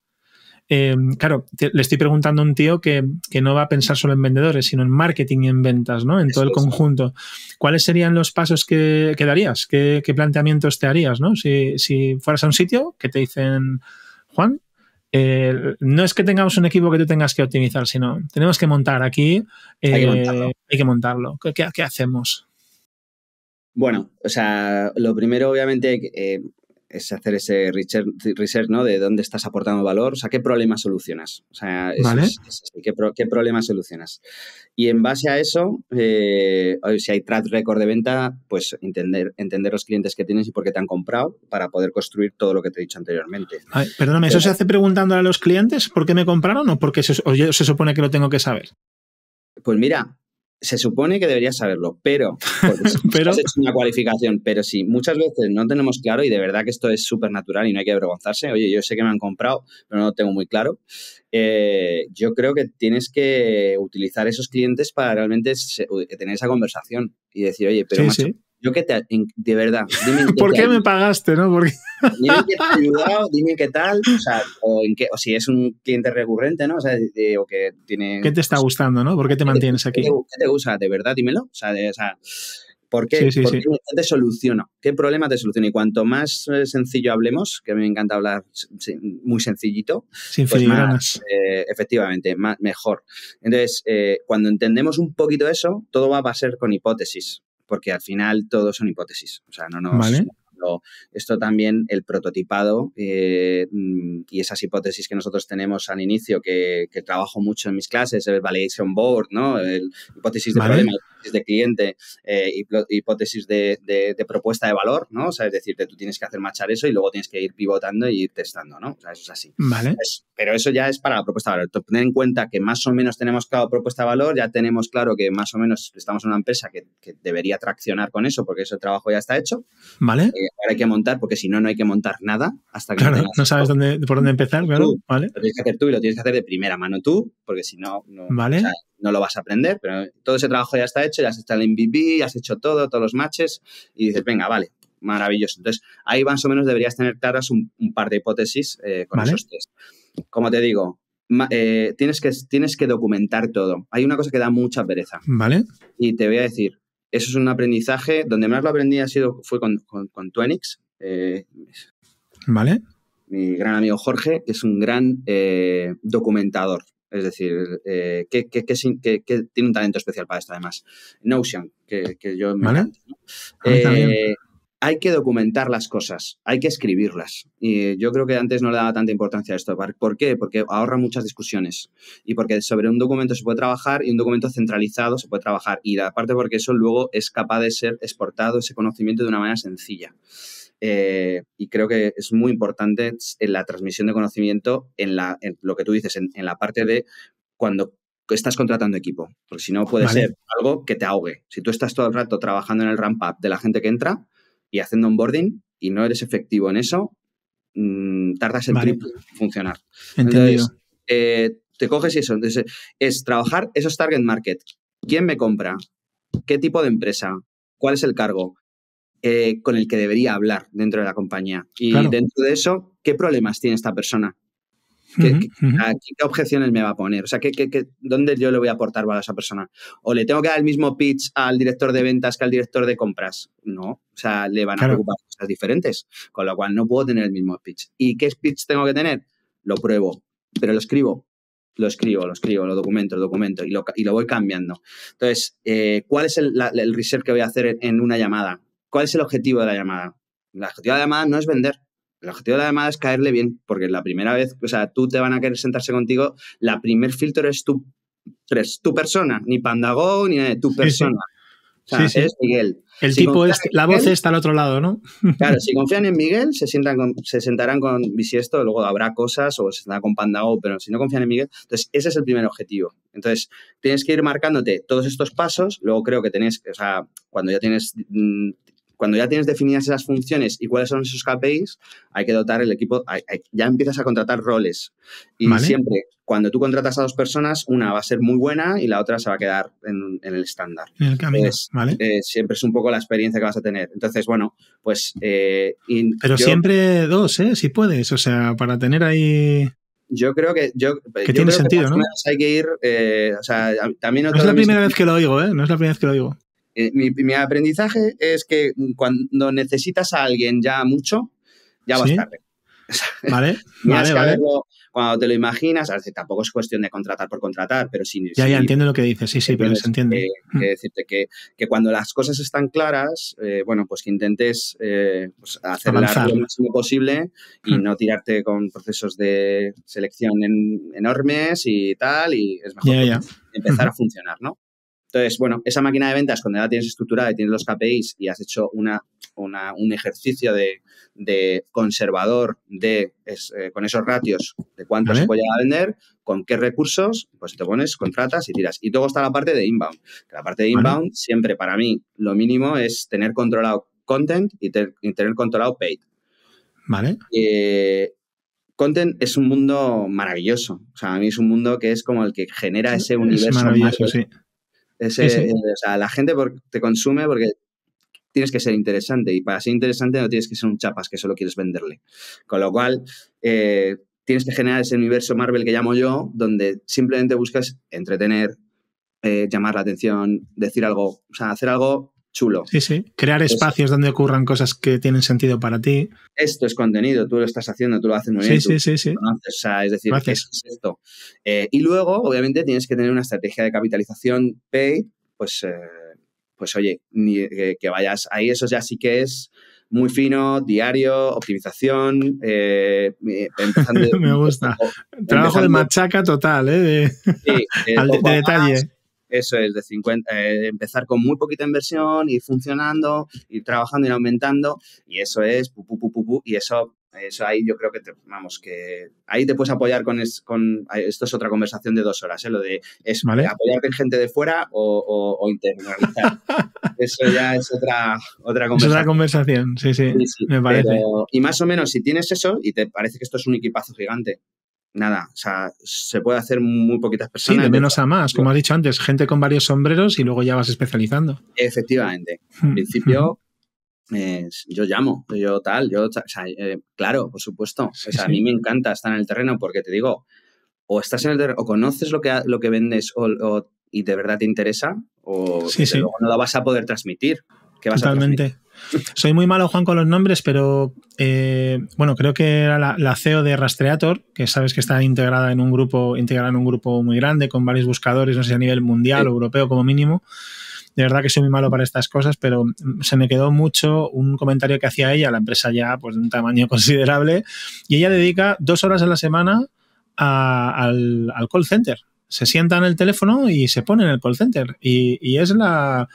eh, claro, le estoy preguntando a un tío que, no va a pensar solo en vendedores, sino en marketing y en ventas, ¿no? En todo el conjunto. ¿Cuáles serían los pasos que, darías? ¿Qué, planteamientos te harías, ¿no? Si, si fueras a un sitio que te dicen, Juan, eh, no es que tengamos un equipo que tú tengas que optimizar, sino tenemos que montar aquí. hay que eh, montarlo. que qué, hacemos? Bueno, o sea, lo primero, obviamente, eh, es hacer ese research, ¿no? De dónde estás aportando valor, o sea, qué problema solucionas. O sea, ¿qué, problema solucionas. Y en base a eso, eh, si hay track record de venta, pues entender, entender los clientes que tienes y por qué te han comprado para poder construir todo lo que te he dicho anteriormente. perdóname, ¿eso se hace preguntándole a los clientes por qué me compraron o porque se, se supone que lo tengo que saber? Pues mira, se supone que deberías saberlo, pero, pero... una cualificación, pero sí, muchas veces no tenemos claro y de verdad que esto es súper natural y no hay que avergonzarse. Oye, yo sé que me han comprado, pero no lo tengo muy claro. Eh, yo creo que tienes que utilizar esos clientes para realmente tener esa conversación y decir, oye, pero macho, yo que te, de verdad. Dime ¿Por qué, me pagaste, no? dime qué te ha ayudado, dime qué tal, o, si es un cliente recurrente, ¿no? O que tiene. ¿Qué te está gustando, no? ¿Por qué te mantienes aquí? ¿Qué te, gusta? de verdad? Dímelo. O sea, ¿Por qué? qué te soluciona? ¿Qué problema te soluciona? Y cuanto más eh, sencillo hablemos, que a mí me encanta hablar muy sencillito, Sin pues eh, efectivamente, mejor. Entonces, eh, cuando entendemos un poquito eso, todo va a ser con hipótesis porque al final todo son hipótesis. O sea, no esto también, el prototipado eh, mm, y esas hipótesis que nosotros tenemos al inicio, que, trabajo mucho en mis clases, el validation board, ¿no? El hipótesis de vale de cliente, y eh, hipótesis de, propuesta de valor, ¿no? O sea, es decir, que tú tienes que hacer machar eso y luego tienes que ir pivotando y ir testando, ¿no? O sea, eso es así. Vale. pero eso ya es para la propuesta de valor. Tener en cuenta que más o menos tenemos claro propuesta de valor, ya tenemos claro que más o menos estamos en una empresa que, debería traccionar con eso porque ese trabajo ya está hecho. Vale. Eh, ahora hay que montar porque si no, no hay que montar nada hasta que... Claro, no, sabes dónde, por dónde empezar, claro. vale. Lo tienes que hacer tú y lo tienes que hacer de primera mano tú porque si no... no vale no lo vas a aprender, pero todo ese trabajo ya está hecho, ya has en el MVP, has hecho todo, todos los matches, y dices, venga, vale, maravilloso. Entonces, ahí más o menos deberías tener claras un, par de hipótesis eh, con esos test. Como te digo, eh, tienes, que, tienes que documentar todo. Hay una cosa que da mucha pereza. ¿Vale? Y te voy a decir, eso es un aprendizaje, donde más lo aprendí ha sido, fue con, con, Twenix. Eh, ¿Vale? Mi gran amigo Jorge, que es un gran documentador. Es decir, eh, que, tiene un talento especial para esto, además. Notion, que, yo eh, hay que documentar las cosas, hay que escribirlas. Y yo creo que antes no le daba tanta importancia a esto. ¿Por qué? Porque ahorra muchas discusiones y porque sobre un documento se puede trabajar y un documento centralizado se puede trabajar. Y aparte porque eso luego es capaz de ser exportado, ese conocimiento, de una manera sencilla. Eh, y creo que es muy importante en la transmisión de conocimiento, en, lo que tú dices, en, la parte de cuando estás contratando equipo, porque si no puede ser algo que te ahogue. Si tú estás todo el rato trabajando en el ramp-up de la gente que entra y haciendo onboarding y no eres efectivo en eso, mm, tardas el en funcionar. Entendido. Entonces, eh, te coges eso. Entonces, es trabajar esos target market. ¿Quién me compra? ¿Qué tipo de empresa? ¿Cuál es el cargo? Eh, con el que debería hablar dentro de la compañía. Y dentro de eso, ¿qué problemas tiene esta persona? ¿Qué, objeciones me va a poner? O sea, dónde yo le voy a aportar valor a esa persona? ¿O le tengo que dar el mismo pitch al director de ventas que al director de compras? No, o sea, le van a preocupar cosas diferentes, con lo cual no puedo tener el mismo pitch. ¿Y qué pitch tengo que tener? Lo pruebo, pero lo escribo, lo escribo, lo escribo, lo documento, lo documento y lo, voy cambiando. Entonces, eh, ¿cuál es el, reset research que voy a hacer en una llamada? ¿Cuál es el objetivo de la llamada? El objetivo de la llamada no es vender. El objetivo de la llamada es caerle bien, porque la primera vez, o sea, tú te van a querer sentarse contigo, la primer filtro es tu, tres, tu persona, ni Pandago, ni tu persona. O sea, sí, es Miguel. El tipo es, la voz está al otro lado, ¿no? claro, si confían en Miguel, se, sientan se sentarán con Bisiesto, luego habrá cosas o se sentarán con Pandago, pero si no confían en Miguel, entonces ese es el primer objetivo. Entonces, tienes que ir marcándote todos estos pasos, luego creo que tenés, o sea, cuando ya tienes mm, cuando ya tienes definidas esas funciones y cuáles son esos KPIs, hay que dotar el equipo, ya empiezas a contratar roles. Y siempre, cuando tú contratas a dos personas, una va a ser muy buena y la otra se va a quedar en, el estándar. el camino, eh, siempre es un poco la experiencia que vas a tener. Entonces, bueno, pues... Eh, Pero siempre dos, ¿eh? Si puedes, o sea, para tener ahí yo creo que yo, tiene sentido, ¿no? Hay que ir, eh, o sea, también no es la primera vez que lo digo, ¿eh? No es la primera vez que lo digo. Eh, mi, aprendizaje es que cuando necesitas a alguien ya mucho, ya vas tarde. Vale, cuando te lo imaginas, tampoco es cuestión de contratar por contratar, pero sí. Ya, ya entiendo lo que dices, sí, sí, pero se entiende. Que, mm. decirte que, cuando las cosas están claras, eh, bueno, pues que intentes eh, pues lo máximo posible y mm. no tirarte con procesos de selección enormes y tal, y es mejor empezar a funcionar, ¿no? Entonces, bueno, esa máquina de ventas, cuando ya la tienes estructurada y tienes los KPIs y has hecho una, un ejercicio de, conservador de, eh, con esos ratios de cuánto se puede vender, con qué recursos, pues te pones, contratas y tiras. Y luego está la parte de inbound. La parte de inbound, siempre para mí, lo mínimo es tener controlado content y, tener controlado paid. Vale. Eh, content es un mundo maravilloso. O sea, a mí es un mundo que es como el que genera ese universo. Es maravilloso, sí. Eh, o sea, la gente te consume porque tienes que ser interesante y para ser interesante no tienes que ser un chapas que solo quieres venderle. Con lo cual, eh, tienes que generar ese universo Marvel que llamo yo, donde simplemente buscas entretener, eh, llamar la atención, decir algo, o sea, hacer algo chulo. Sí, sí. Crear espacios donde ocurran cosas que tienen sentido para ti. Esto es contenido, tú lo estás haciendo, tú lo haces muy bien. Sí, sí, sí. O sea, es decir, esto? Eh, y luego, obviamente, tienes que tener una estrategia de capitalización pay, pues, eh, pues oye, que, vayas ahí, eso ya sí que es muy fino, diario, optimización. Eh, Me gusta. Trabajo de machaca total, ¿eh? De, detalle. Eso es, de eh, empezar con muy poquita inversión, ir funcionando, ir trabajando, y aumentando, y eso es, y eso eso ahí yo creo que, te, vamos, que ahí te puedes apoyar con, es, con esto es otra conversación de dos horas, ¿eh? lo de es apoyarte en gente de fuera o, internalizar. eso ya es otra, otra conversación. Es otra conversación, sí, sí, me parece. y más o menos, si tienes eso y te parece que esto es un equipazo gigante, nada, o sea, se puede hacer muy poquitas personas. Sí, de menos a más, como has dicho antes, gente con varios sombreros y luego ya vas especializando. Efectivamente. en hmm. principio, hmm. yo llamo, yo tal, yo, o eh, claro, por supuesto. O sea, A mí me encanta estar en el terreno porque te digo, o estás en el terreno, o conoces lo que, lo que vendes o, y de verdad te interesa, o no la vas a poder transmitir. Totalmente. Soy muy malo, Juan, con los nombres, pero eh, bueno, creo que era la, CEO de Rastreator, que sabes que está integrada en un grupo, integrada en un grupo muy grande, con varios buscadores, no sé a nivel mundial o europeo como mínimo. De verdad que soy muy malo para estas cosas, pero se me quedó mucho un comentario que hacía ella, la empresa ya pues, de un tamaño considerable, y ella dedica dos horas a la semana al, call center se sienta en el teléfono y se pone en el call center. Y, y es la,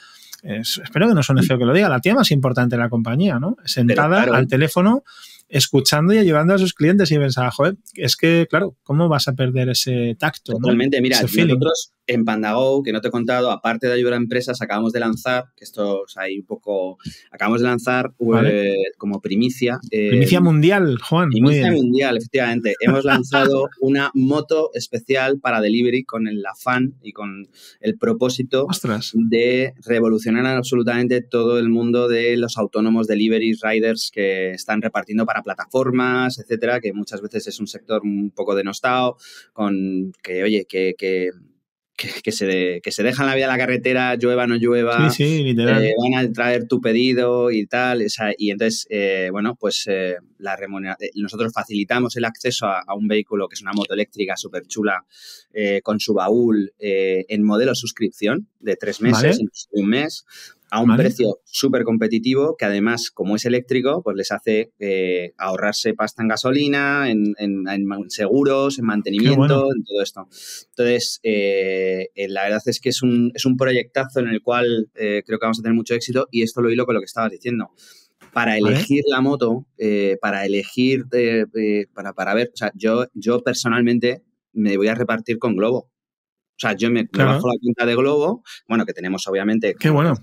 espero que no suene feo que lo diga, la tía más importante de la compañía, ¿no? Sentada al teléfono, escuchando y ayudando a sus clientes y pensaba, joder, es que, claro, ¿cómo vas a perder ese tacto? Totalmente, mira, nosotros en Pandago, que no te he contado, aparte de ayudar a empresas, acabamos de lanzar, que esto o sea, hay un poco, acabamos de lanzar eh, como primicia. Eh, primicia mundial, Juan. Primicia mundial, efectivamente. Hemos lanzado una moto especial para delivery con el afán y con el propósito de revolucionar absolutamente todo el mundo de los autónomos delivery riders que están repartiendo para plataformas, etcétera, que muchas veces es un sector un poco denostado, con que, oye, que que, se, que se dejan la vida en la carretera, llueva, no llueva, eh, van a traer tu pedido y tal. y entonces, eh, bueno, pues eh, la eh, nosotros facilitamos el acceso a, a, un vehículo que es una moto eléctrica súper chula, eh, con su baúl eh, en modelo suscripción de tres meses, un mes, a un precio súper competitivo que además, como es eléctrico, pues les hace eh, ahorrarse pasta en gasolina, en, seguros, en mantenimiento, en todo esto. Entonces, la verdad es que es un, proyectazo en el cual creo que vamos a tener mucho éxito y esto lo hilo con lo que estabas diciendo. Para elegir la moto, para elegir, para, ver, o sea, yo, yo personalmente me voy a repartir con Globo. O sea, yo me, bajo la cuenta de Globo, bueno, que tenemos obviamente Qué bueno.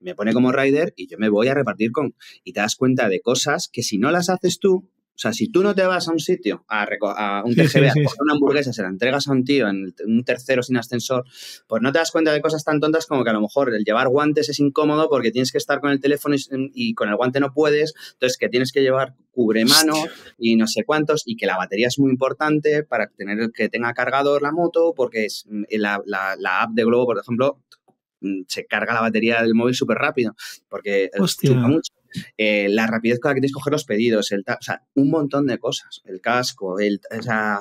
me pone como rider y yo me voy a repartir con. Y te das cuenta de cosas que si no las haces tú, o sea, si tú no te vas a un sitio, a, un TGV, a una hamburguesa, se la entregas a un tío en, un tercero sin ascensor, pues no te das cuenta de cosas tan tontas como que a lo mejor el llevar guantes es incómodo porque tienes que estar con el teléfono y, con el guante no puedes, entonces que tienes que llevar cubremano y no sé cuántos, y que la batería es muy importante para tener que tenga cargador la moto, porque mm, la, app de Globo, por ejemplo, mm, se carga la batería del móvil súper rápido, porque eh, Hostia. mucho. Eh, la rapidez con la que tienes que coger los pedidos, el o sea, un montón de cosas, el casco, el, o sea,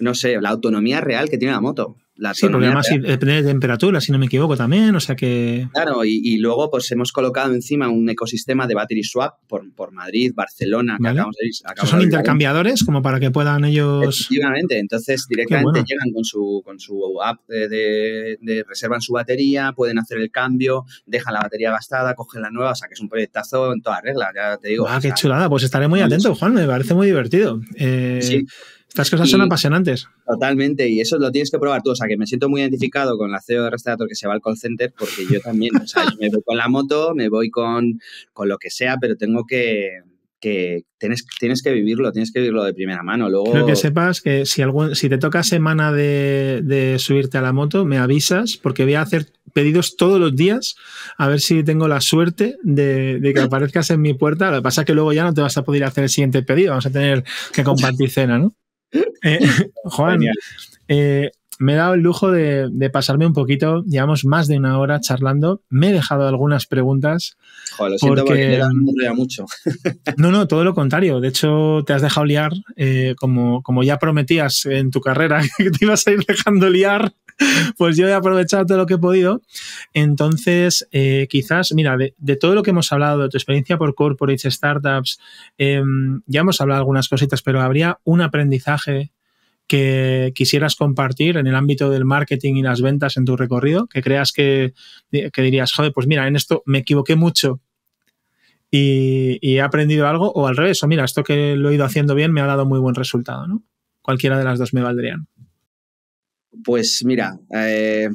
no sé, la autonomía real que tiene la moto. La sí, de temperatura, si no me equivoco también, o sea que... Claro, y, luego pues hemos colocado encima un ecosistema de battery swap por, por Madrid, Barcelona, que acabamos de ¿Son intercambiadores como para que puedan ellos...? Efectivamente, entonces directamente llegan con su, con su app de, reservan su batería, pueden hacer el cambio, dejan la batería gastada, cogen la nueva, o sea que es un proyectazo en todas reglas, ya te digo. Ah, qué chulada, pues estaré muy atento, Juan, me parece muy divertido. Eh, sí. Estas cosas son apasionantes. Totalmente, y eso lo tienes que probar tú. O sea, que me siento muy identificado con la CEO de Restaurator que se va al call center, porque yo también, o sea, yo me voy con la moto, me voy con, lo que sea, pero tengo que, que tienes, tienes que vivirlo, tienes que vivirlo de primera mano. Luego... Creo que sepas que si, algún, si te toca semana de, subirte a la moto, me avisas porque voy a hacer pedidos todos los días a ver si tengo la suerte de, de que aparezcas en mi puerta. Lo que pasa es que luego ya no te vas a poder hacer el siguiente pedido, vamos a tener que compartir cena, ¿no? Eh, Juan, eh, me he dado el lujo de, pasarme un poquito. Llevamos más de una hora charlando. Me he dejado algunas preguntas. lo siento porque, mm, mucho. no, no, todo lo contrario. De hecho, te has dejado liar, eh, como, ya prometías en tu carrera que te ibas a ir dejando liar. Pues yo he aprovechado todo lo que he podido. Entonces, eh, quizás, mira, de, todo lo que hemos hablado, de tu experiencia por corporates, startups, em, ya hemos hablado algunas cositas, pero habría un aprendizaje que quisieras compartir en el ámbito del marketing y las ventas en tu recorrido, que creas que, dirías, joder, pues mira, en esto me equivoqué mucho y, he aprendido algo, o al revés, o mira, esto que lo he ido haciendo bien me ha dado muy buen resultado, ¿no? Cualquiera de las dos me valdrían. Pues mira, eh,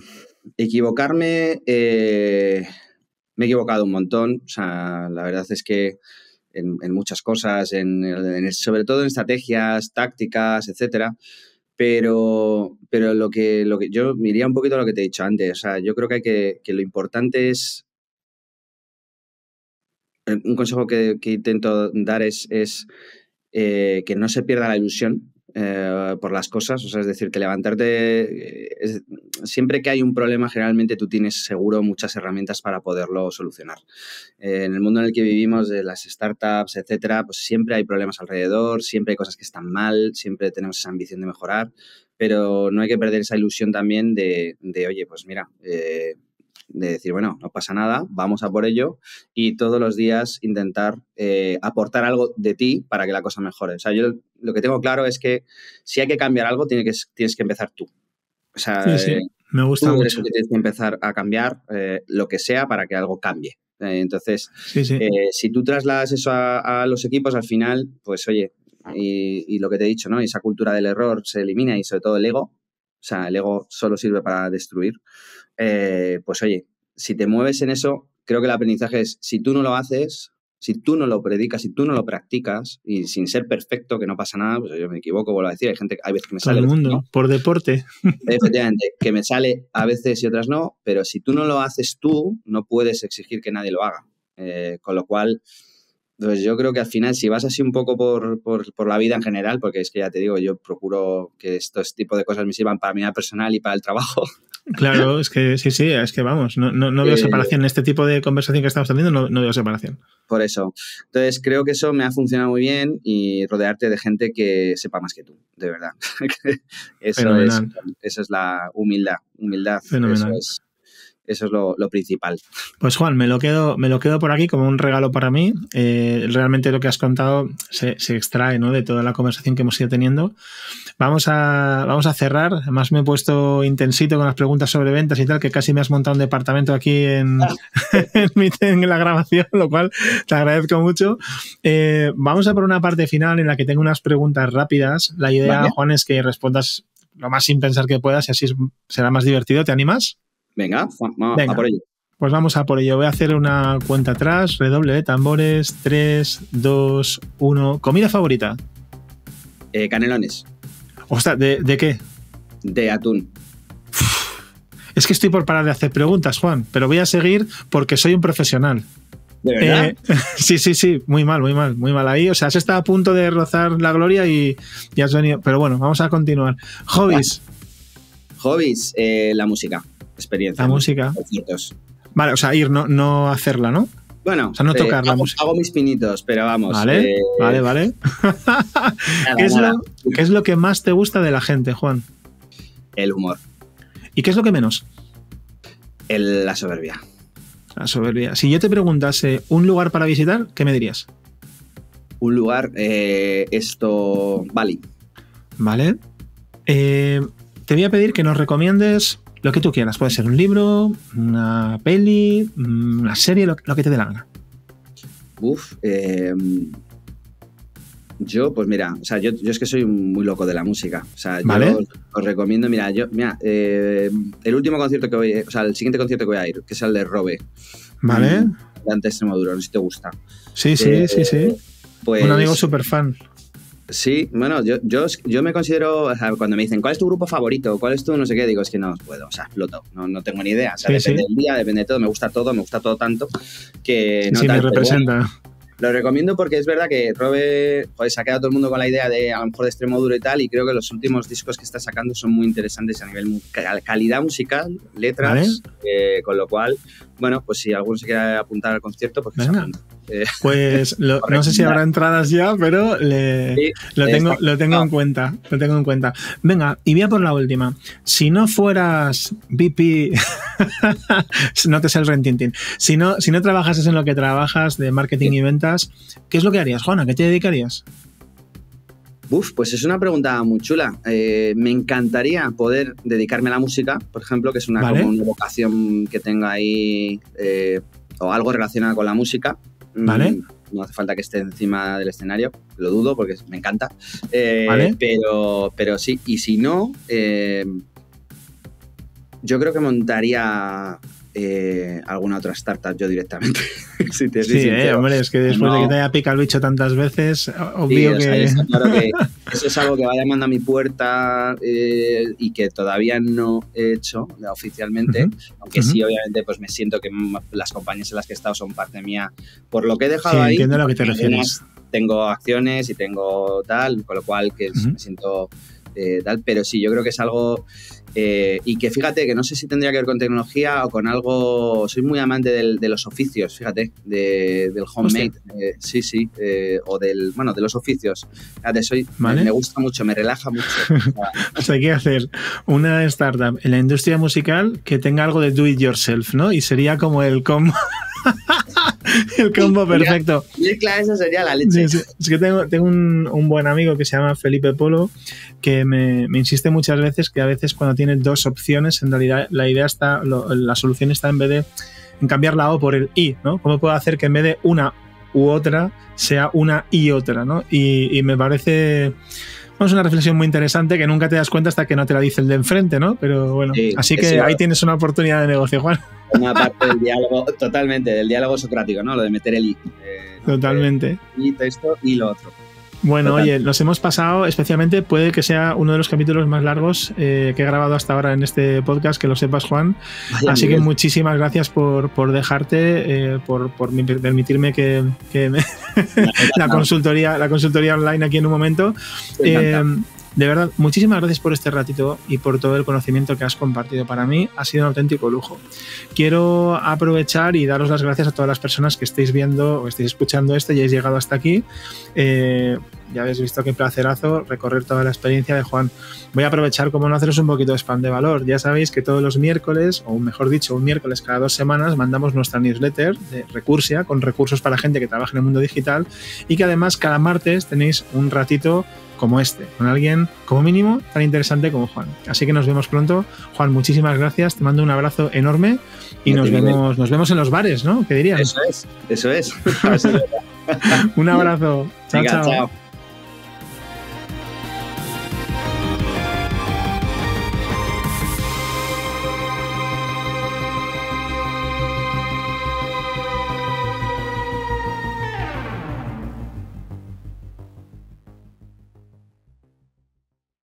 equivocarme, eh, me he equivocado un montón, o sea, la verdad es que en, muchas cosas, en, sobre todo en estrategias, tácticas, etcétera. Pero, pero lo, que, lo que yo miraría un poquito lo que te he dicho antes. O sea, yo creo que, hay que, lo importante es. Eh, un consejo que, intento dar es, es eh, que no se pierda la ilusión eh, por las cosas, o sea, es decir, que levantarte, eh, siempre que hay un problema, generalmente tú tienes seguro muchas herramientas para poderlo solucionar. Eh, en el mundo en el que vivimos, de las startups, etcétera, pues siempre hay problemas alrededor, siempre hay cosas que están mal, siempre tenemos esa ambición de mejorar, pero no hay que perder esa ilusión también de, de oye, pues mira, de decir, bueno, no pasa nada, vamos a por ello y todos los días intentar eh, aportar algo de ti para que la cosa mejore. O sea, yo lo que tengo claro es que si hay que cambiar algo, tienes que empezar tú. O sea, eh, me gusta tú mucho. tienes que empezar a cambiar eh, lo que sea para que algo cambie. entonces, si tú trasladas eso a, los equipos, al final, pues oye, y, y, lo que te he dicho, ¿no? Esa cultura del error se elimina y sobre todo el ego. O sea, el ego solo sirve para destruir. Eh, pues oye, si te mueves en eso, creo que el aprendizaje es, si tú no lo haces, si tú no lo predicas, si tú no lo practicas, y sin ser perfecto, que no pasa nada, pues yo me equivoco, vuelvo a decir, hay gente, hay veces que me sale... el mundo, por deporte. Efectivamente, que me sale a veces y otras no, pero si tú no lo haces tú, no puedes exigir que nadie lo haga. Eh, con lo cual, pues yo creo que al final, si vas así un poco por, por, la vida en general, porque es que ya te digo, yo procuro que estos tipos de cosas me sirvan para mi vida personal y para el trabajo, Claro, es que sí, sí, es que vamos, no, no, veo eh, separación. En este tipo de conversación que estamos teniendo no, veo separación. Por eso. Entonces, creo que eso me ha funcionado muy bien y rodearte de gente que sepa más que tú, de verdad. eso, es, es la humildad. Humildad. Fenomenal eso es lo, principal. Pues Juan, me lo, quedo, me lo quedo por aquí como un regalo para mí. Eh, realmente lo que has contado se, extrae ¿no? de toda la conversación que hemos ido teniendo. Vamos a, vamos a cerrar. Además me he puesto intensito con las preguntas sobre ventas y tal, que casi me has montado un departamento aquí en, la grabación, lo cual te agradezco mucho. Eh, vamos a por una parte final en la que tengo unas preguntas rápidas. La idea, Juan, es que respondas lo más sin pensar que puedas y así será más divertido. ¿Te animas? Venga, vamos a por ello. Pues vamos a por ello. Voy a hacer una cuenta atrás, redoble de tambores. 3, 2, 1. ¿Comida favorita? Eh, canelones. O ¿de, ¿de, qué? De atún. es que estoy por parar de hacer preguntas, Juan, pero voy a seguir porque soy un profesional. ¿De verdad? Eh, sí, sí, sí, muy mal, muy mal, muy mal ahí. O sea, has estado a punto de rozar la gloria y, ya has venido. Pero bueno, vamos a continuar. Hobbies. Hobbies, eh, la música experiencia. La música. Vale, o sea, ir, no, hacerla, ¿no? Bueno, o sea, no eh, tocar la hago, mis pinitos, pero vamos. Vale, eh, vale, vale. ¿Qué, es lo, que más te gusta de la gente, Juan? El humor. ¿Y qué es lo que menos? la soberbia. La soberbia. Si yo te preguntase un lugar para visitar, ¿qué me dirías? Un lugar, eh, esto, Bali. Vale. te voy a pedir que nos recomiendes lo que tú quieras, puede ser un libro, una peli, mm, una serie, lo, que te dé la gana. Uf, em, yo, pues mira, yo, es que soy muy loco de la música. ¿Vale? os, recomiendo, mira, yo, mira, em, el último concierto que voy, o sea, el siguiente concierto que voy a ir, que es el de Robe. ¿Vale? De antes Extremadura, no sé si te gusta. Sí, sí, sí, sí. Eh, pues un amigo súper fan. Sí, bueno, yo, yo, me considero, cuando me dicen, ¿cuál es tu grupo favorito? ¿Cuál es tu no sé qué? Digo, es que no puedo, o sea, exploto, no, tengo ni idea. O sea, depende del día, depende de todo, me gusta todo, me gusta todo tanto que no sí, me representa. lo recomiendo porque es verdad que Robe, pues se ha quedado todo el mundo con la idea de a lo mejor de extremo duro y tal, y creo que los últimos discos que está sacando son muy interesantes a nivel calidad musical, letras, eh, con lo cual, bueno, pues si alguno se quiere apuntar al concierto, pues que se eh, pues no sé si habrá entradas ya, pero lo tengo, lo tengo en cuenta. Lo tengo en cuenta. Venga, y voy a por la última. Si no fueras VP, no te sé el rentintín. Si no, si no trabajases en lo que trabajas de marketing y ventas, ¿qué es lo que harías, Juana? ¿Qué te dedicarías? Uf, pues es una pregunta muy chula. Eh, me encantaría poder dedicarme a la música, por ejemplo, que es una, vocación que tenga ahí eh, o algo relacionado con la música. ¿Vale? Mm, no hace falta que esté encima del escenario, lo dudo porque me encanta. Eh, pero, pero sí, y si no, eh, yo creo que montaría eh, alguna otra startup yo directamente. si te sí, eh, hombre, es que después de que te haya picado el bicho tantas veces, obvio que... eso, es algo que va llamando a mi puerta eh, y que todavía no he hecho oficialmente, aunque sí, obviamente, pues me siento que las compañías en las que he estado son parte mía. Por lo que he dejado ahí... lo que te Tengo acciones y tengo tal, con lo cual que me siento eh, tal, pero sí, yo creo que es algo eh, y que fíjate que no sé si tendría que ver con tecnología o con algo. Soy muy amante de los oficios, fíjate, del homemade. Eh, sí, sí. o del. Bueno, de los oficios. Fíjate, soy, me, gusta mucho, me relaja mucho. o sea, hay que hacer una startup en la industria musical que tenga algo de do it yourself, ¿no? Y sería como el combo. el combo perfecto. claro, sería la leche. Es que tengo, un, buen amigo que se llama Felipe Polo que me, insiste muchas veces que a veces cuando tiene dos opciones, en realidad la idea está, la solución está en vez de en cambiar la O por el I, ¿no? ¿Cómo puedo hacer que en vez de una u otra sea una y otra, ¿no? y me parece es una reflexión muy interesante que nunca te das cuenta hasta que no te la dice el de enfrente, ¿no? Pero bueno, así que ahí tienes una oportunidad de negocio, Juan. Una parte del diálogo, totalmente, del diálogo socrático, ¿no? Lo de meter el i. Eh, totalmente. Y esto y lo otro. Bueno, oye, nos hemos pasado, especialmente puede que sea uno de los capítulos más largos eh, que he grabado hasta ahora en este podcast, que lo sepas, Juan. Así que muchísimas gracias por, dejarte, eh, por, por, permitirme que, la, consultoría, la consultoría online aquí en un momento. De verdad, muchísimas gracias por este ratito y por todo el conocimiento que has compartido. Para mí ha sido un auténtico lujo. Quiero aprovechar y daros las gracias a todas las personas que estéis viendo o estáis escuchando esto y hayáis llegado hasta aquí. Eh, ya habéis visto qué placerazo recorrer toda la experiencia de Juan. Voy a aprovechar como no haceros un poquito de spam de valor. Ya sabéis que todos los miércoles, o mejor dicho, un miércoles cada dos semanas, mandamos nuestra newsletter de Recursia con recursos para gente que trabaja en el mundo digital y que además cada martes tenéis un ratito como este, con alguien como mínimo tan interesante como Juan. Así que nos vemos pronto. Juan, muchísimas gracias, te mando un abrazo enorme y nos vemos, nos vemos en los bares, ¿no? ¿Qué dirías? Eso es, eso es. un abrazo. chao. chao.